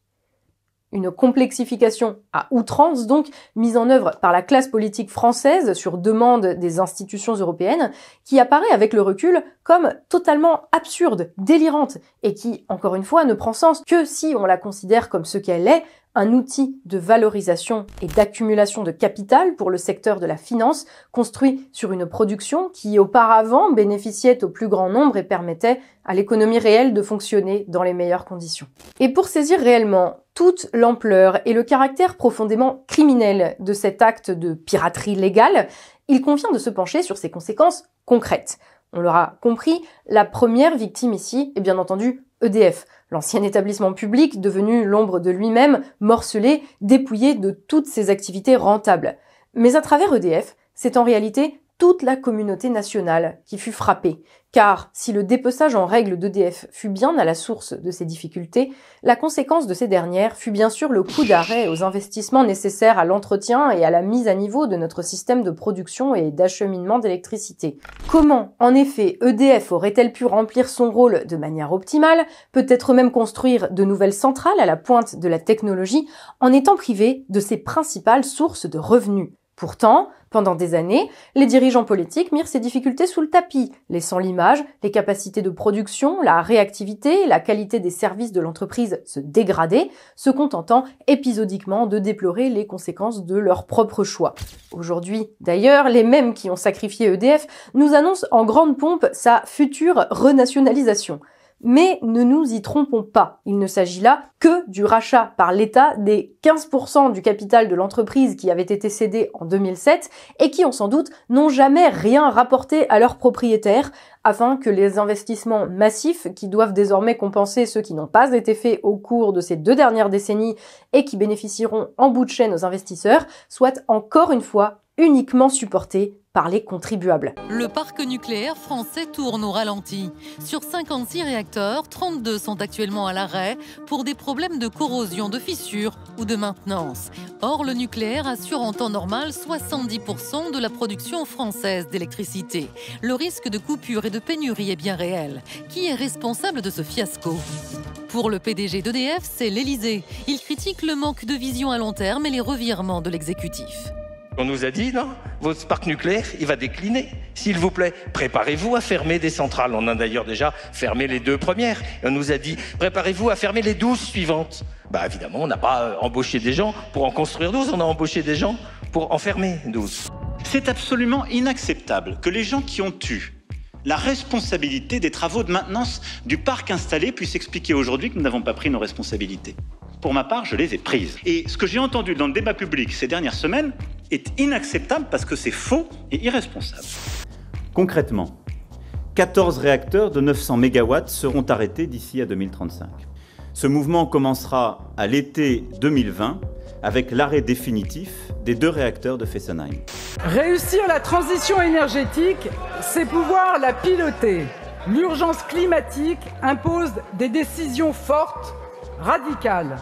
une complexification à outrance donc mise en œuvre par la classe politique française sur demande des institutions européennes, qui apparaît avec le recul comme totalement absurde, délirante, et qui, encore une fois, ne prend sens que si on la considère comme ce qu'elle est, un outil de valorisation et d'accumulation de capital pour le secteur de la finance, construit sur une production qui auparavant bénéficiait au plus grand nombre et permettait à l'économie réelle de fonctionner dans les meilleures conditions. Et pour saisir réellement toute l'ampleur et le caractère profondément criminel de cet acte de piraterie légale, il convient de se pencher sur ses conséquences concrètes. On l'aura compris, la première victime ici est bien entendu EDF l'ancien établissement public, devenu l'ombre de lui-même, morcelé, dépouillé de toutes ses activités rentables. Mais à travers EDF, c'est en réalité toute la communauté nationale qui fut frappée, car si le dépeçage en règle d'EDF fut bien à la source de ces difficultés, la conséquence de ces dernières fut bien sûr le coup d'arrêt aux investissements nécessaires à l'entretien et à la mise à niveau de notre système de production et d'acheminement d'électricité. Comment, en effet, EDF aurait-elle pu remplir son rôle de manière optimale, peut-être même construire de nouvelles centrales à la pointe de la technologie, en étant privée de ses principales sources de revenus Pourtant, pendant des années, les dirigeants politiques mirent ces difficultés sous le tapis, laissant l'image, les capacités de production, la réactivité et la qualité des services de l'entreprise se dégrader, se contentant épisodiquement de déplorer les conséquences de leurs propres choix. Aujourd'hui, d'ailleurs, les mêmes qui ont sacrifié EDF nous annoncent en grande pompe sa future renationalisation. Mais ne nous y trompons pas, il ne s'agit là que du rachat par l'État des 15% du capital de l'entreprise qui avait été cédé en 2007 et qui, ont sans doute, n'ont jamais rien rapporté à leurs propriétaires afin que les investissements massifs qui doivent désormais compenser ceux qui n'ont pas été faits au cours de ces deux dernières décennies et qui bénéficieront en bout de chaîne aux investisseurs soient encore une fois uniquement supportés par les contribuables. Le parc nucléaire français tourne au ralenti. Sur 56 réacteurs, 32 sont actuellement à l'arrêt pour des problèmes de corrosion, de fissures ou de maintenance. Or, le nucléaire assure en temps normal 70% de la production française d'électricité. Le risque de coupure et de pénurie est bien réel. Qui est responsable de ce fiasco pour le PDG d'EDF, c'est l'Elysée. Il critique le manque de vision à long terme et les revirements de l'exécutif. On nous a dit, non, votre parc nucléaire, il va décliner. S'il vous plaît, préparez-vous à fermer des centrales. On a d'ailleurs déjà fermé les deux premières. on nous a dit, préparez-vous à fermer les douze suivantes. Bah évidemment, on n'a pas euh, embauché des gens pour en construire douze, on a embauché des gens pour en fermer douze. C'est absolument inacceptable que les gens qui ont eu la responsabilité des travaux de maintenance du parc installé puissent expliquer aujourd'hui que nous n'avons pas pris nos responsabilités. Pour ma part, je les ai prises. Et ce que j'ai entendu dans le débat public ces dernières semaines, est inacceptable parce que c'est faux et irresponsable. Concrètement, 14 réacteurs de 900 MW seront arrêtés d'ici à 2035. Ce mouvement commencera à l'été 2020 avec l'arrêt définitif des deux réacteurs de Fessenheim. Réussir la transition énergétique, c'est pouvoir la piloter. L'urgence climatique impose des décisions fortes, radicales.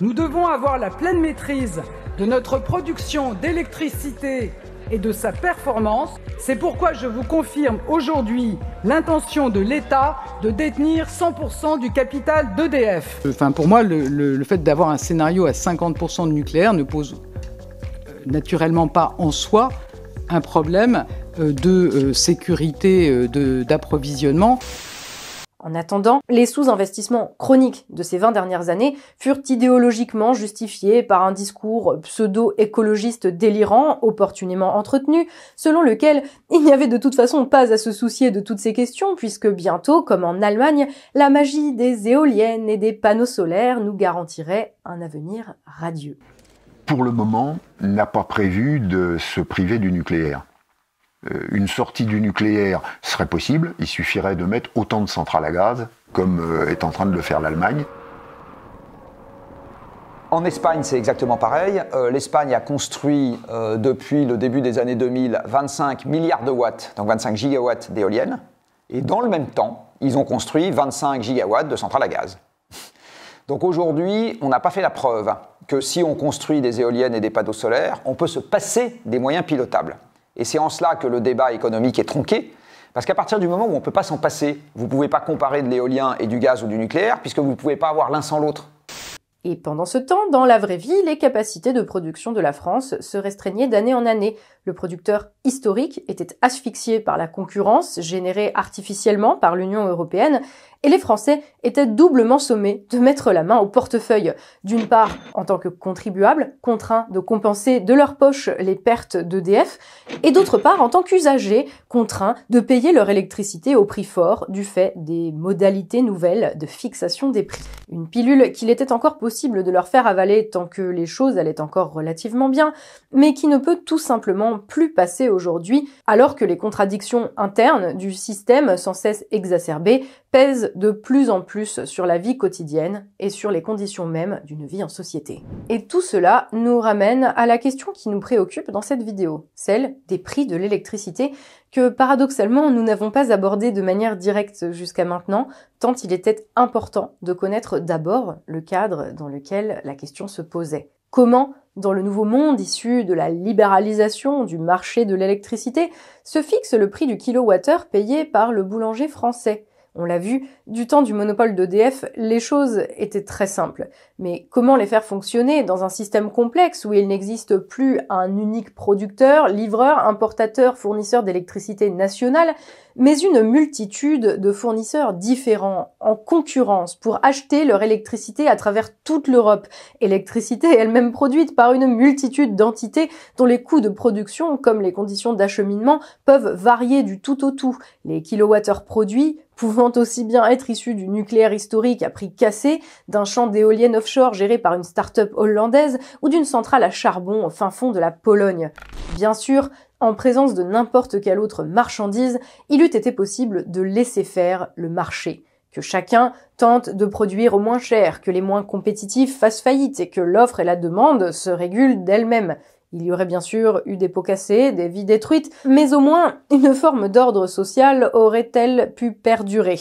Nous devons avoir la pleine maîtrise de notre production d'électricité et de sa performance. C'est pourquoi je vous confirme aujourd'hui l'intention de l'État de détenir 100% du capital d'EDF. Enfin, pour moi, le, fait d'avoir un scénario à 50% de nucléaire ne pose euh, naturellement pas en soi un problème euh, de euh, sécurité d'approvisionnement. En attendant, les sous-investissements chroniques de ces 20 dernières années furent idéologiquement justifiés par un discours pseudo-écologiste délirant, opportunément entretenu, selon lequel il n'y avait de toute façon pas à se soucier de toutes ces questions, puisque bientôt, comme en Allemagne, la magie des éoliennes et des panneaux solaires nous garantirait un avenir radieux. Pour le moment, n'a pas prévu de se priver du nucléaire. Euh, une sortie du nucléaire serait possible, il suffirait de mettre autant de centrales à gaz comme euh, est en train de le faire l'Allemagne. En Espagne, c'est exactement pareil. Euh, L'Espagne a construit depuis le début des années 2000 25 milliards de watts, donc 25 gigawatts d'éoliennes. Et dans le même temps, ils ont construit 25 gigawatts de centrales à gaz. Donc aujourd'hui, on n'a pas fait la preuve que si on construit des éoliennes et des panneaux solaires, on peut se passer des moyens pilotables. Et c'est en cela que le débat économique est tronqué. Parce qu'à partir du moment où on ne peut pas s'en passer, vous ne pouvez pas comparer de l'éolien et du gaz ou du nucléaire, puisque vous ne pouvez pas avoir l'un sans l'autre. Et pendant ce temps, dans la vraie vie, les capacités de production de la France se restreignaient d'année en année. Le producteur historique était asphyxié par la concurrence générée artificiellement par l'Union européenne et les Français étaient doublement sommés de mettre la main au portefeuille. D'une part, en tant que contribuables, contraints de compenser de leur poche les pertes d'EDF, et d'autre part, en tant qu'usagers, contraints de payer leur électricité au prix fort du fait des modalités nouvelles de fixation des prix. Une pilule qu'il était encore possible de leur faire avaler tant que les choses allaient encore relativement bien, mais qui ne peut tout simplement plus passer aujourd'hui, alors que les contradictions internes du système sans cesse exacerbées pèsent de plus en plus sur la vie quotidienne et sur les conditions mêmes d'une vie en société. Et tout cela nous ramène à la question qui nous préoccupe dans cette vidéo, celle des prix de l'électricité que paradoxalement nous n'avons pas abordé de manière directe jusqu'à maintenant, tant il était important de connaître d'abord le cadre dans lequel la question se posait. Comment, dans le nouveau monde issu de la libéralisation du marché de l'électricité, se fixe le prix du kilowattheure payé par le boulanger français on l'a vu, du temps du monopole d'EDF, les choses étaient très simples. Mais comment les faire fonctionner dans un système complexe où il n'existe plus un unique producteur, livreur, importateur, fournisseur d'électricité nationale, mais une multitude de fournisseurs différents en concurrence pour acheter leur électricité à travers toute l'Europe, électricité elle-même produite par une multitude d'entités dont les coûts de production comme les conditions d'acheminement peuvent varier du tout au tout, les kilowattheures produits pouvant aussi bien être issus du nucléaire historique à prix cassé, d'un champ d'éoliennes géré gérée par une start-up hollandaise ou d'une centrale à charbon au fin fond de la Pologne. Bien sûr, en présence de n'importe quelle autre marchandise, il eût été possible de laisser faire le marché que chacun tente de produire au moins cher, que les moins compétitifs fassent faillite et que l'offre et la demande se régulent d'elles-mêmes. Il y aurait bien sûr eu des pots cassés, des vies détruites, mais au moins une forme d'ordre social aurait-elle pu perdurer.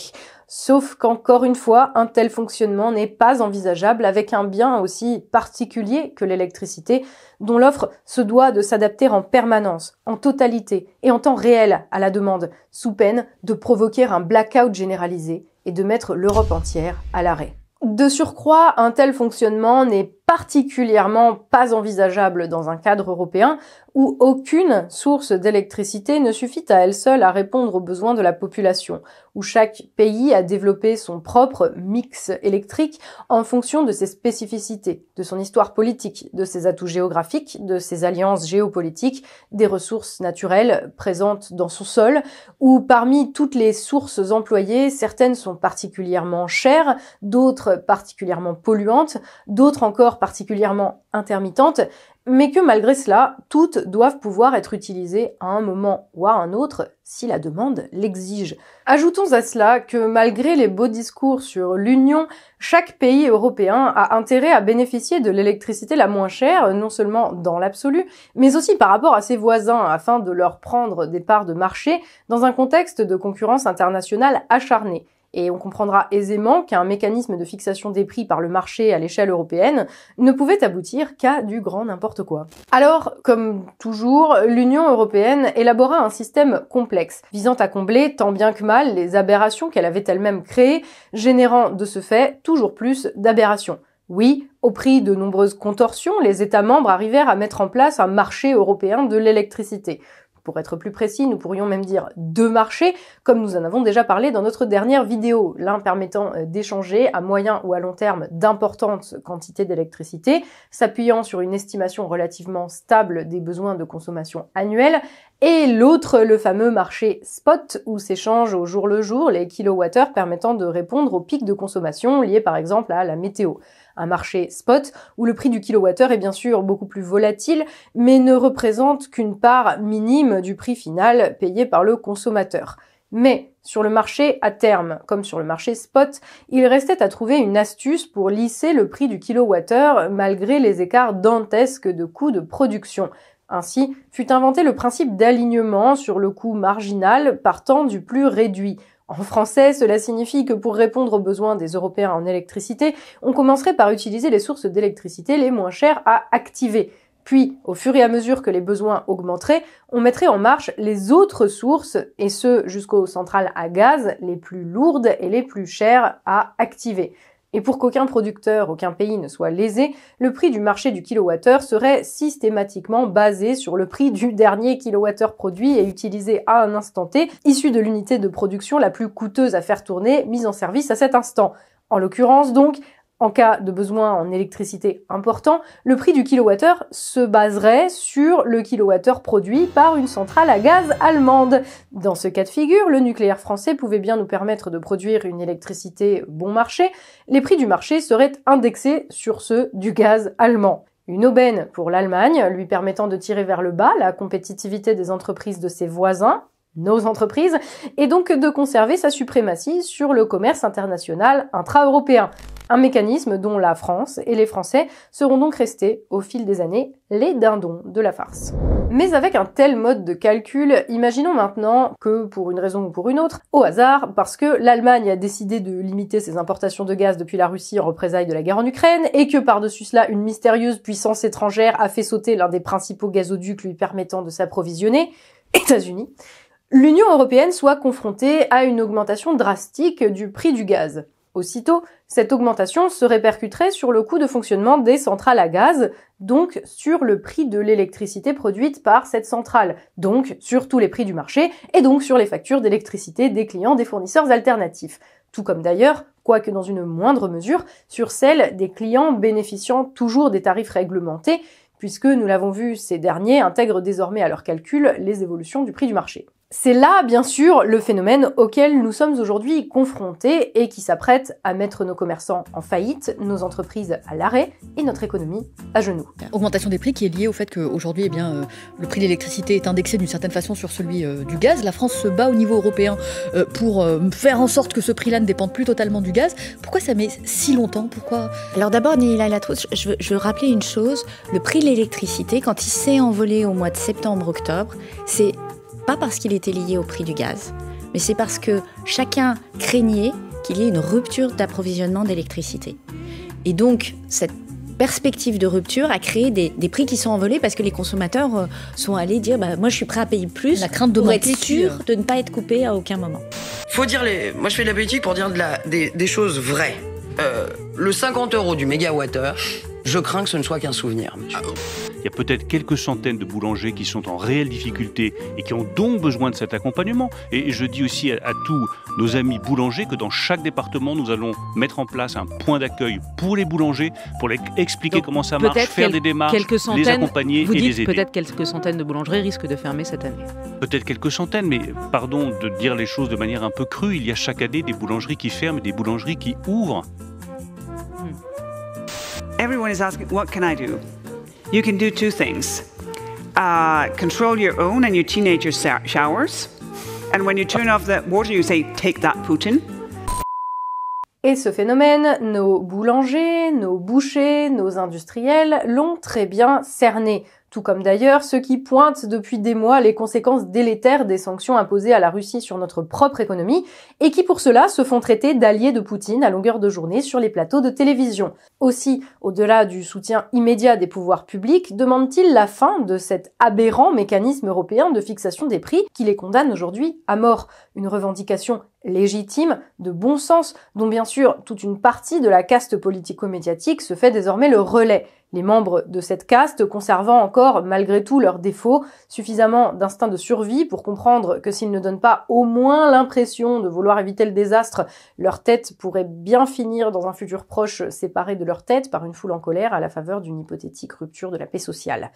Sauf qu'encore une fois, un tel fonctionnement n'est pas envisageable avec un bien aussi particulier que l'électricité, dont l'offre se doit de s'adapter en permanence, en totalité et en temps réel à la demande, sous peine de provoquer un blackout généralisé et de mettre l'Europe entière à l'arrêt. De surcroît, un tel fonctionnement n'est particulièrement pas envisageable dans un cadre européen où aucune source d'électricité ne suffit à elle seule à répondre aux besoins de la population, où chaque pays a développé son propre mix électrique en fonction de ses spécificités, de son histoire politique, de ses atouts géographiques, de ses alliances géopolitiques, des ressources naturelles présentes dans son sol, où parmi toutes les sources employées, certaines sont particulièrement chères, d'autres particulièrement polluantes, d'autres encore particulièrement intermittentes, mais que malgré cela, toutes doivent pouvoir être utilisées à un moment ou à un autre si la demande l'exige. Ajoutons à cela que malgré les beaux discours sur l'Union, chaque pays européen a intérêt à bénéficier de l'électricité la moins chère, non seulement dans l'absolu, mais aussi par rapport à ses voisins afin de leur prendre des parts de marché dans un contexte de concurrence internationale acharnée et on comprendra aisément qu'un mécanisme de fixation des prix par le marché à l'échelle européenne ne pouvait aboutir qu'à du grand n'importe quoi. Alors, comme toujours, l'Union européenne élabora un système complexe, visant à combler tant bien que mal les aberrations qu'elle avait elle-même créées, générant de ce fait toujours plus d'aberrations. Oui, au prix de nombreuses contorsions, les États membres arrivèrent à mettre en place un marché européen de l'électricité, pour être plus précis, nous pourrions même dire deux marchés, comme nous en avons déjà parlé dans notre dernière vidéo, l'un permettant euh, d'échanger à moyen ou à long terme d'importantes quantités d'électricité, s'appuyant sur une estimation relativement stable des besoins de consommation annuelle, et l'autre, le fameux marché spot, où s'échangent au jour le jour les kilowattheures permettant de répondre aux pics de consommation liés par exemple à la météo un marché spot où le prix du kilowattheure est bien sûr beaucoup plus volatile, mais ne représente qu'une part minime du prix final payé par le consommateur. Mais sur le marché à terme, comme sur le marché spot, il restait à trouver une astuce pour lisser le prix du kilowattheure malgré les écarts dantesques de coûts de production. Ainsi fut inventé le principe d'alignement sur le coût marginal partant du plus réduit, en français, cela signifie que pour répondre aux besoins des Européens en électricité, on commencerait par utiliser les sources d'électricité les moins chères à activer. Puis, au fur et à mesure que les besoins augmenteraient, on mettrait en marche les autres sources, et ce jusqu'aux centrales à gaz les plus lourdes et les plus chères à activer. Et pour qu'aucun producteur, aucun pays ne soit lésé, le prix du marché du kilowattheure serait systématiquement basé sur le prix du dernier kilowattheure produit et utilisé à un instant T, issu de l'unité de production la plus coûteuse à faire tourner, mise en service à cet instant. En l'occurrence donc, en cas de besoin en électricité important, le prix du kilowattheure se baserait sur le kilowattheure produit par une centrale à gaz allemande. Dans ce cas de figure, le nucléaire français pouvait bien nous permettre de produire une électricité bon marché, les prix du marché seraient indexés sur ceux du gaz allemand. Une aubaine pour l'Allemagne, lui permettant de tirer vers le bas la compétitivité des entreprises de ses voisins, nos entreprises, et donc de conserver sa suprématie sur le commerce international intra-européen. Un mécanisme dont la France et les Français seront donc restés, au fil des années, les dindons de la farce. Mais avec un tel mode de calcul, imaginons maintenant que, pour une raison ou pour une autre, au hasard, parce que l'Allemagne a décidé de limiter ses importations de gaz depuis la Russie en représailles de la guerre en Ukraine, et que par-dessus cela, une mystérieuse puissance étrangère a fait sauter l'un des principaux gazoducs lui permettant de s'approvisionner, États-Unis, l'Union européenne soit confrontée à une augmentation drastique du prix du gaz. Aussitôt, cette augmentation se répercuterait sur le coût de fonctionnement des centrales à gaz, donc sur le prix de l'électricité produite par cette centrale, donc sur tous les prix du marché, et donc sur les factures d'électricité des clients des fournisseurs alternatifs. Tout comme d'ailleurs, quoique dans une moindre mesure, sur celles des clients bénéficiant toujours des tarifs réglementés, puisque nous l'avons vu, ces derniers intègrent désormais à leur calcul les évolutions du prix du marché. C'est là, bien sûr, le phénomène auquel nous sommes aujourd'hui confrontés et qui s'apprête à mettre nos commerçants en faillite, nos entreprises à l'arrêt et notre économie à genoux. Augmentation des prix qui est liée au fait qu'aujourd'hui, eh bien, euh, le prix de l'électricité est indexé d'une certaine façon sur celui euh, du gaz. La France se bat au niveau européen euh, pour faire en sorte que ce prix-là ne dépende plus totalement du gaz. Pourquoi ça met si longtemps Pourquoi Alors d'abord, Nihila Latrousse, je veux, je rappeler une chose. Le prix de l'électricité, quand il s'est envolé au mois de septembre-octobre, c'est pas parce qu'il était lié au prix du gaz, mais c'est parce que chacun craignait qu'il y ait une rupture d'approvisionnement d'électricité. Et donc, cette perspective de rupture a créé des, prix qui sont envolés parce que les consommateurs euh, sont allés dire bah, moi je suis prêt à payer plus la crainte de pour être sûr de ne pas être coupé à aucun moment. Faut dire les moi je fais de la politique pour dire de la, des, choses vraies. Euh, le 50 euros du mégawattheure, je crains que ce ne soit qu'un souvenir. Monsieur. Ah il y a peut-être quelques centaines de boulangers qui sont en réelle difficulté et qui ont donc besoin de cet accompagnement. Et je dis aussi à, tous nos amis boulangers que dans chaque département, nous allons mettre en place un point d'accueil pour les boulangers, pour les expliquer comment ça marche, faire des démarches, les accompagner et les aider. Peut-être quelques centaines de boulangeries risquent de fermer cette année. Peut-être quelques centaines, mais pardon de dire les choses de manière un peu crue. Il y a chaque année des boulangeries qui ferment et des boulangeries qui ouvrent. Everyone is asking, what can I do? you can do two things uh, control your own and your teenager's showers. And when you turn off the water, you say, take that Putin. Et ce phénomène, nos boulangers, nos bouchers, nos industriels l'ont très bien cerné tout comme d'ailleurs ceux qui pointent depuis des mois les conséquences délétères des sanctions imposées à la Russie sur notre propre économie, et qui pour cela se font traiter d'alliés de Poutine à longueur de journée sur les plateaux de télévision. Aussi, au-delà du soutien immédiat des pouvoirs publics, demandent-ils la fin de cet aberrant mécanisme européen de fixation des prix qui les condamne aujourd'hui à mort, une revendication légitime, de bon sens, dont bien sûr toute une partie de la caste politico-médiatique se fait désormais le relais. Les membres de cette caste conservant encore, malgré tout, leurs défauts, suffisamment d'instinct de survie pour comprendre que s'ils ne donnent pas au moins l'impression de vouloir éviter le désastre, leur tête pourrait bien finir dans un futur proche séparé de leur tête par une foule en colère à la faveur d'une hypothétique rupture de la paix sociale.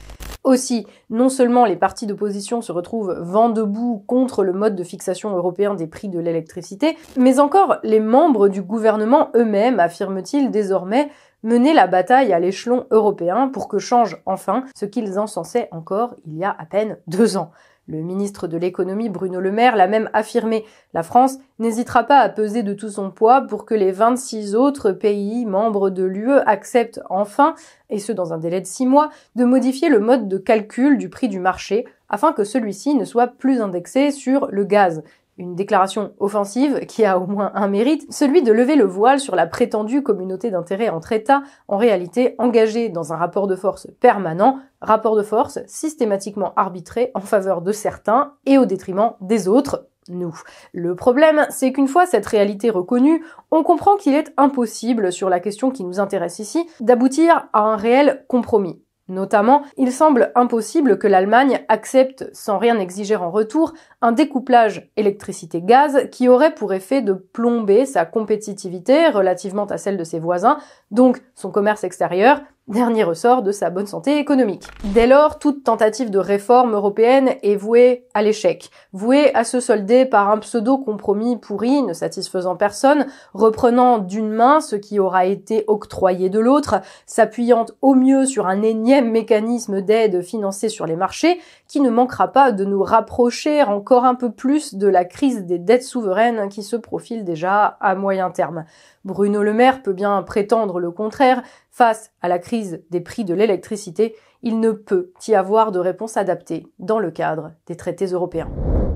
Aussi, non seulement les partis d'opposition se retrouvent vent debout contre le mode de fixation européen des prix de l'électricité, mais encore les membres du gouvernement eux-mêmes affirment-ils désormais mener la bataille à l'échelon européen pour que change enfin ce qu'ils encensaient encore il y a à peine deux ans. Le ministre de l'économie Bruno Le Maire l'a même affirmé. La France n'hésitera pas à peser de tout son poids pour que les 26 autres pays membres de l'UE acceptent enfin, et ce dans un délai de six mois, de modifier le mode de calcul du prix du marché afin que celui-ci ne soit plus indexé sur le gaz, une déclaration offensive qui a au moins un mérite, celui de lever le voile sur la prétendue communauté d'intérêts entre États, en réalité engagée dans un rapport de force permanent, rapport de force systématiquement arbitré en faveur de certains et au détriment des autres, nous. Le problème, c'est qu'une fois cette réalité reconnue, on comprend qu'il est impossible, sur la question qui nous intéresse ici, d'aboutir à un réel compromis. Notamment, il semble impossible que l'Allemagne accepte, sans rien exiger en retour, un découplage électricité-gaz qui aurait pour effet de plomber sa compétitivité relativement à celle de ses voisins, donc son commerce extérieur dernier ressort de sa bonne santé économique. Dès lors, toute tentative de réforme européenne est vouée à l'échec, vouée à se solder par un pseudo-compromis pourri, ne satisfaisant personne, reprenant d'une main ce qui aura été octroyé de l'autre, s'appuyant au mieux sur un énième mécanisme d'aide financé sur les marchés, qui ne manquera pas de nous rapprocher encore un peu plus de la crise des dettes souveraines qui se profile déjà à moyen terme. Bruno Le Maire peut bien prétendre le contraire, Face à la crise des prix de l'électricité, il ne peut y avoir de réponse adaptée dans le cadre des traités européens.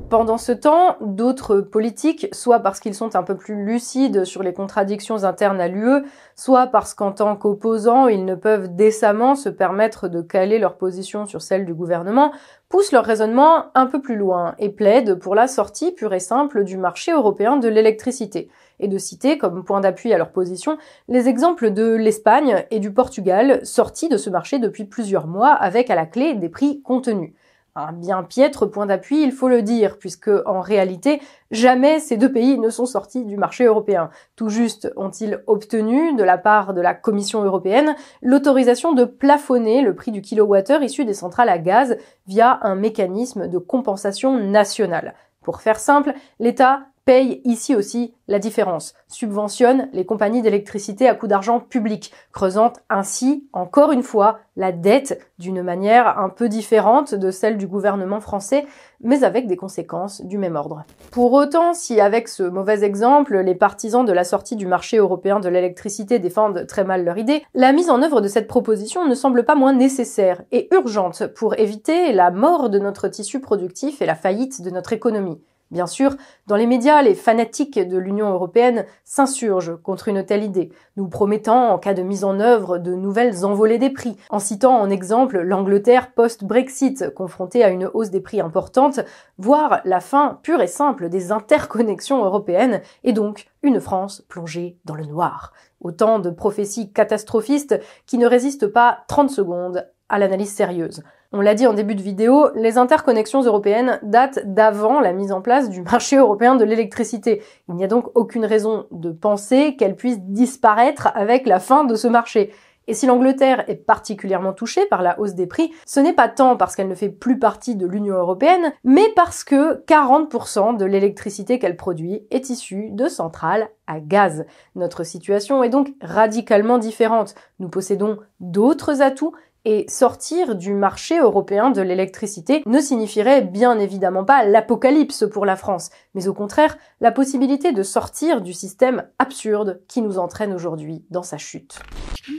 Pendant ce temps, d'autres politiques, soit parce qu'ils sont un peu plus lucides sur les contradictions internes à l'UE, soit parce qu'en tant qu'opposants, ils ne peuvent décemment se permettre de caler leur position sur celle du gouvernement, poussent leur raisonnement un peu plus loin et plaident pour la sortie pure et simple du marché européen de l'électricité et de citer, comme point d'appui à leur position, les exemples de l'Espagne et du Portugal, sortis de ce marché depuis plusieurs mois avec à la clé des prix contenus. Un bien piètre point d'appui, il faut le dire, puisque en réalité, jamais ces deux pays ne sont sortis du marché européen. Tout juste ont-ils obtenu, de la part de la Commission européenne, l'autorisation de plafonner le prix du kilowattheure issu des centrales à gaz via un mécanisme de compensation nationale. Pour faire simple, l'État paye ici aussi la différence, subventionne les compagnies d'électricité à coup d'argent public, creusant ainsi, encore une fois, la dette d'une manière un peu différente de celle du gouvernement français, mais avec des conséquences du même ordre. Pour autant, si avec ce mauvais exemple, les partisans de la sortie du marché européen de l'électricité défendent très mal leur idée, la mise en œuvre de cette proposition ne semble pas moins nécessaire et urgente pour éviter la mort de notre tissu productif et la faillite de notre économie. Bien sûr, dans les médias, les fanatiques de l'Union européenne s'insurgent contre une telle idée, nous promettant, en cas de mise en œuvre, de nouvelles envolées des prix, en citant en exemple l'Angleterre post-Brexit, confrontée à une hausse des prix importante, voire la fin pure et simple des interconnexions européennes, et donc une France plongée dans le noir. Autant de prophéties catastrophistes qui ne résistent pas 30 secondes à l'analyse sérieuse. On l'a dit en début de vidéo, les interconnexions européennes datent d'avant la mise en place du marché européen de l'électricité. Il n'y a donc aucune raison de penser qu'elles puissent disparaître avec la fin de ce marché. Et si l'Angleterre est particulièrement touchée par la hausse des prix, ce n'est pas tant parce qu'elle ne fait plus partie de l'Union européenne, mais parce que 40% de l'électricité qu'elle produit est issue de centrales à gaz. Notre situation est donc radicalement différente. Nous possédons d'autres atouts, et sortir du marché européen de l'électricité ne signifierait bien évidemment pas l'apocalypse pour la France, mais au contraire la possibilité de sortir du système absurde qui nous entraîne aujourd'hui dans sa chute.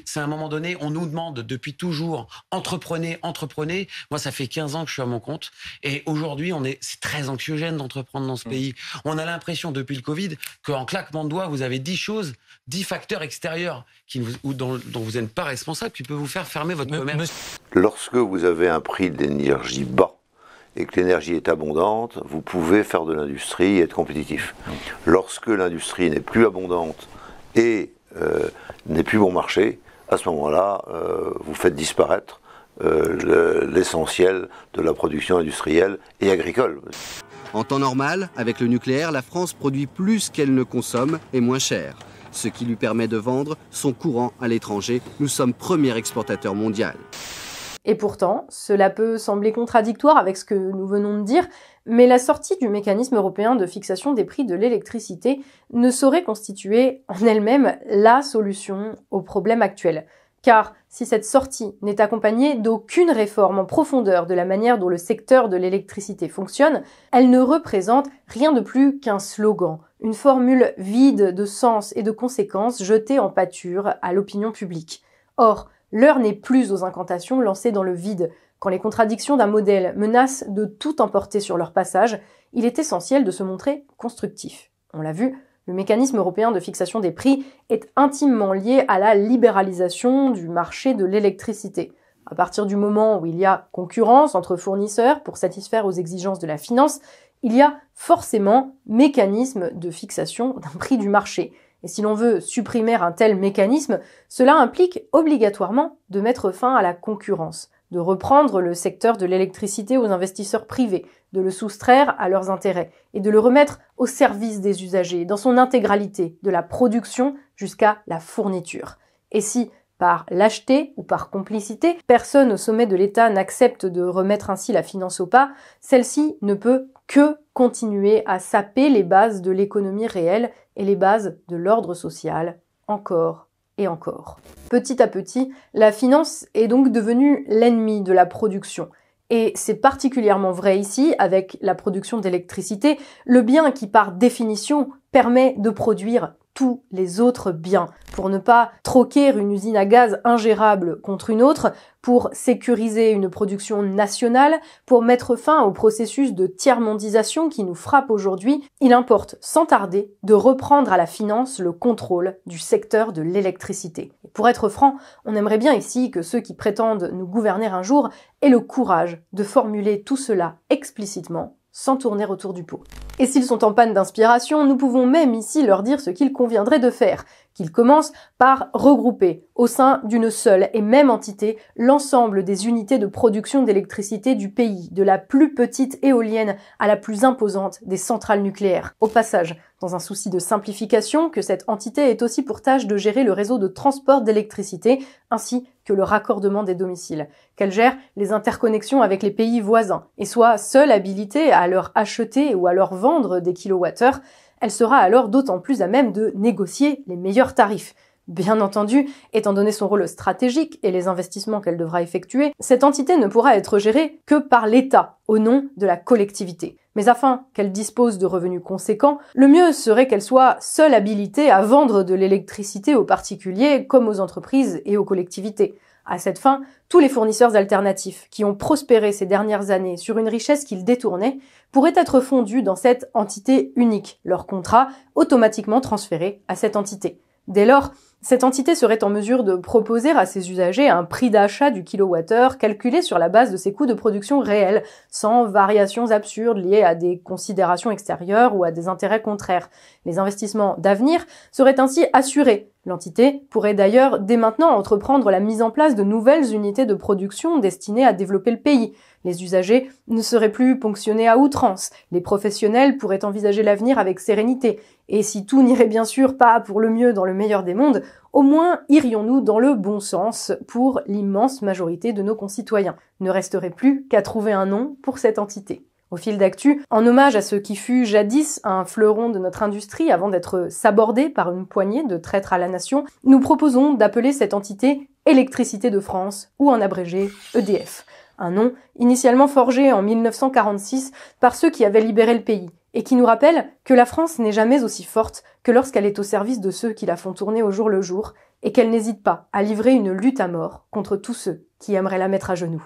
C'est un moment donné, on nous demande depuis toujours entreprenez, entreprenez. Moi, ça fait 15 ans que je suis à mon compte et aujourd'hui, on est, c'est très anxiogène d'entreprendre dans ce mm. pays. On a l'impression depuis le Covid qu'en claquement de doigts, vous avez 10 choses 10 facteurs extérieurs qui ou dont, vous n'êtes pas responsable qui peuvent vous faire fermer votre commerce. Lorsque vous avez un prix d'énergie bas, et que l'énergie est abondante, vous pouvez faire de l'industrie et être compétitif. Lorsque l'industrie n'est plus abondante et euh, n'est plus bon marché, à ce moment-là, euh, vous faites disparaître euh, l'essentiel de la production industrielle et agricole. En temps normal, avec le nucléaire, la France produit plus qu'elle ne consomme et moins cher ce qui lui permet de vendre son courant à l'étranger. Nous sommes premier exportateur mondial. Et pourtant, cela peut sembler contradictoire avec ce que nous venons de dire, mais la sortie du mécanisme européen de fixation des prix de l'électricité ne saurait constituer en elle-même la solution au problème actuel car si cette sortie n'est accompagnée d'aucune réforme en profondeur de la manière dont le secteur de l'électricité fonctionne, elle ne représente rien de plus qu'un slogan, une formule vide de sens et de conséquences jetée en pâture à l'opinion publique. Or, l'heure n'est plus aux incantations lancées dans le vide. Quand les contradictions d'un modèle menacent de tout emporter sur leur passage, il est essentiel de se montrer constructif. On l'a vu, le mécanisme européen de fixation des prix est intimement lié à la libéralisation du marché de l'électricité. À partir du moment où il y a concurrence entre fournisseurs pour satisfaire aux exigences de la finance, il y a forcément mécanisme de fixation d'un prix du marché. Et si l'on veut supprimer un tel mécanisme, cela implique obligatoirement de mettre fin à la concurrence de reprendre le secteur de l'électricité aux investisseurs privés, de le soustraire à leurs intérêts et de le remettre au service des usagers dans son intégralité, de la production jusqu'à la fourniture. Et si, par lâcheté ou par complicité, personne au sommet de l'État n'accepte de remettre ainsi la finance au pas, celle-ci ne peut que continuer à saper les bases de l'économie réelle et les bases de l'ordre social encore et encore. Petit à petit, la finance est donc devenue l'ennemi de la production. Et c'est particulièrement vrai ici avec la production d'électricité, le bien qui par définition permet de produire tous les autres biens, pour ne pas troquer une usine à gaz ingérable contre une autre, pour sécuriser une production nationale, pour mettre fin au processus de tiers qui nous frappe aujourd'hui, il importe sans tarder de reprendre à la finance le contrôle du secteur de l'électricité. Pour être franc, on aimerait bien ici que ceux qui prétendent nous gouverner un jour aient le courage de formuler tout cela explicitement sans tourner autour du pot. Et s'ils sont en panne d'inspiration, nous pouvons même ici leur dire ce qu'il conviendrait de faire, qu'il commence par regrouper au sein d'une seule et même entité l'ensemble des unités de production d'électricité du pays, de la plus petite éolienne à la plus imposante des centrales nucléaires. Au passage, dans un souci de simplification, que cette entité est aussi pour tâche de gérer le réseau de transport d'électricité ainsi que le raccordement des domiciles, qu'elle gère les interconnexions avec les pays voisins et soit seule habilitée à leur acheter ou à leur vendre des kilowattheures elle sera alors d'autant plus à même de négocier les meilleurs tarifs. Bien entendu, étant donné son rôle stratégique et les investissements qu'elle devra effectuer, cette entité ne pourra être gérée que par l'État, au nom de la collectivité. Mais afin qu'elle dispose de revenus conséquents, le mieux serait qu'elle soit seule habilitée à vendre de l'électricité aux particuliers comme aux entreprises et aux collectivités. À cette fin, tous les fournisseurs alternatifs qui ont prospéré ces dernières années sur une richesse qu'ils détournaient pourraient être fondus dans cette entité unique, leur contrat automatiquement transféré à cette entité. Dès lors, cette entité serait en mesure de proposer à ses usagers un prix d'achat du kilowattheure calculé sur la base de ses coûts de production réels, sans variations absurdes liées à des considérations extérieures ou à des intérêts contraires. Les investissements d'avenir seraient ainsi assurés L'entité pourrait d'ailleurs dès maintenant entreprendre la mise en place de nouvelles unités de production destinées à développer le pays. Les usagers ne seraient plus ponctionnés à outrance, les professionnels pourraient envisager l'avenir avec sérénité, et si tout n'irait bien sûr pas pour le mieux dans le meilleur des mondes, au moins irions-nous dans le bon sens pour l'immense majorité de nos concitoyens. Ne resterait plus qu'à trouver un nom pour cette entité au fil d'actu, en hommage à ce qui fut jadis un fleuron de notre industrie avant d'être sabordé par une poignée de traîtres à la nation, nous proposons d'appeler cette entité Électricité de France, ou en abrégé EDF. Un nom initialement forgé en 1946 par ceux qui avaient libéré le pays, et qui nous rappelle que la France n'est jamais aussi forte que lorsqu'elle est au service de ceux qui la font tourner au jour le jour, et qu'elle n'hésite pas à livrer une lutte à mort contre tous ceux qui aimeraient la mettre à genoux.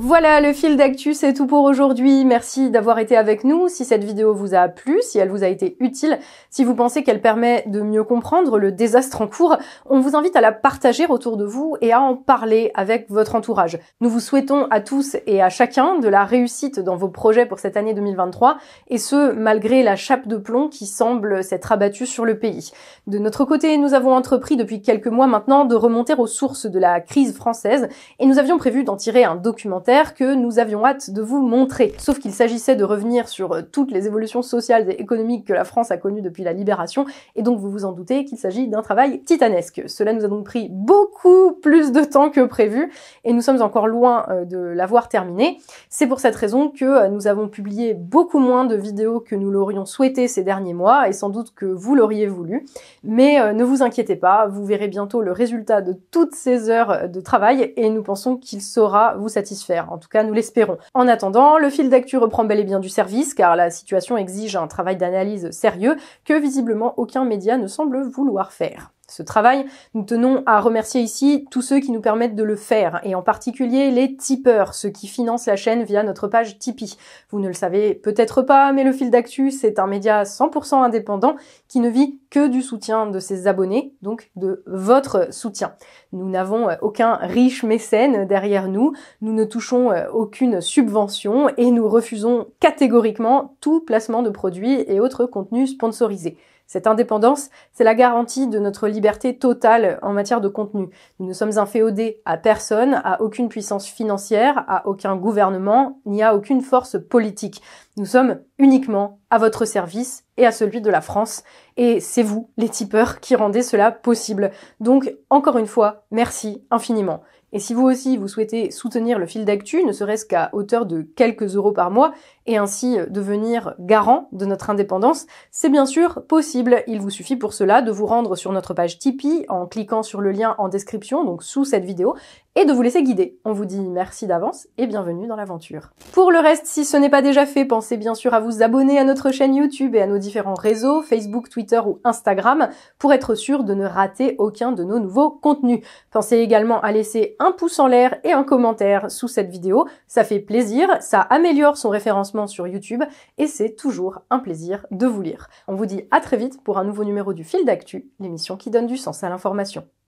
Voilà, le fil d'actu, c'est tout pour aujourd'hui. Merci d'avoir été avec nous. Si cette vidéo vous a plu, si elle vous a été utile, si vous pensez qu'elle permet de mieux comprendre le désastre en cours, on vous invite à la partager autour de vous et à en parler avec votre entourage. Nous vous souhaitons à tous et à chacun de la réussite dans vos projets pour cette année 2023, et ce, malgré la chape de plomb qui semble s'être abattue sur le pays. De notre côté, nous avons entrepris depuis quelques mois maintenant de remonter aux sources de la crise française, et nous avions prévu d'en tirer un documentaire que nous avions hâte de vous montrer. Sauf qu'il s'agissait de revenir sur euh, toutes les évolutions sociales et économiques que la France a connues depuis la libération, et donc vous vous en doutez qu'il s'agit d'un travail titanesque. Cela nous a donc pris beaucoup plus de temps que prévu, et nous sommes encore loin euh, de l'avoir terminé. C'est pour cette raison que euh, nous avons publié beaucoup moins de vidéos que nous l'aurions souhaité ces derniers mois, et sans doute que vous l'auriez voulu. Mais ne vous inquiétez pas, vous verrez bientôt le résultat de toutes ces heures de travail, et nous pensons qu'il saura vous satisfaire en tout cas, nous l'espérons. En attendant, le fil d'actu reprend bel et bien du service, car la situation exige un travail d'analyse sérieux que visiblement aucun média ne semble vouloir faire ce travail, nous tenons à remercier ici tous ceux qui nous permettent de le faire, et en particulier les tipeurs, ceux qui financent la chaîne via notre page Tipeee. Vous ne le savez peut-être pas, mais le fil d'actu, c'est un média 100% indépendant qui ne vit que du soutien de ses abonnés, donc de votre soutien. Nous n'avons euh, aucun riche mécène derrière nous, nous ne touchons euh, aucune subvention et nous refusons catégoriquement tout placement de produits et autres contenus sponsorisés. Cette indépendance, c'est la garantie de notre liberté totale en matière de contenu. Nous ne sommes inféodés à personne, à aucune puissance financière, à aucun gouvernement, ni à aucune force politique. Nous sommes uniquement à votre service et à celui de la France. Et c'est vous, les tipeurs, qui rendez cela possible. Donc, encore une fois, merci infiniment. Et si vous aussi vous souhaitez soutenir le fil d'actu, ne serait-ce qu'à hauteur de quelques euros par mois, et ainsi euh, devenir garant de notre indépendance, c'est bien sûr possible. Il vous suffit pour cela de vous rendre sur notre page Tipeee en cliquant sur le lien en description, donc sous cette vidéo, et de vous laisser guider. On vous dit merci d'avance et bienvenue dans l'aventure. Pour le reste, si ce n'est pas déjà fait, pensez bien sûr à vous abonner à notre chaîne YouTube et à nos différents réseaux, Facebook, Twitter ou Instagram, pour être sûr de ne rater aucun de nos nouveaux contenus. Pensez également à laisser un pouce en l'air et un commentaire sous cette vidéo, ça fait plaisir, ça améliore son référencement sur YouTube et c'est toujours un plaisir de vous lire. On vous dit à très vite pour un nouveau numéro du Fil d'actu, l'émission qui donne du sens à l'information.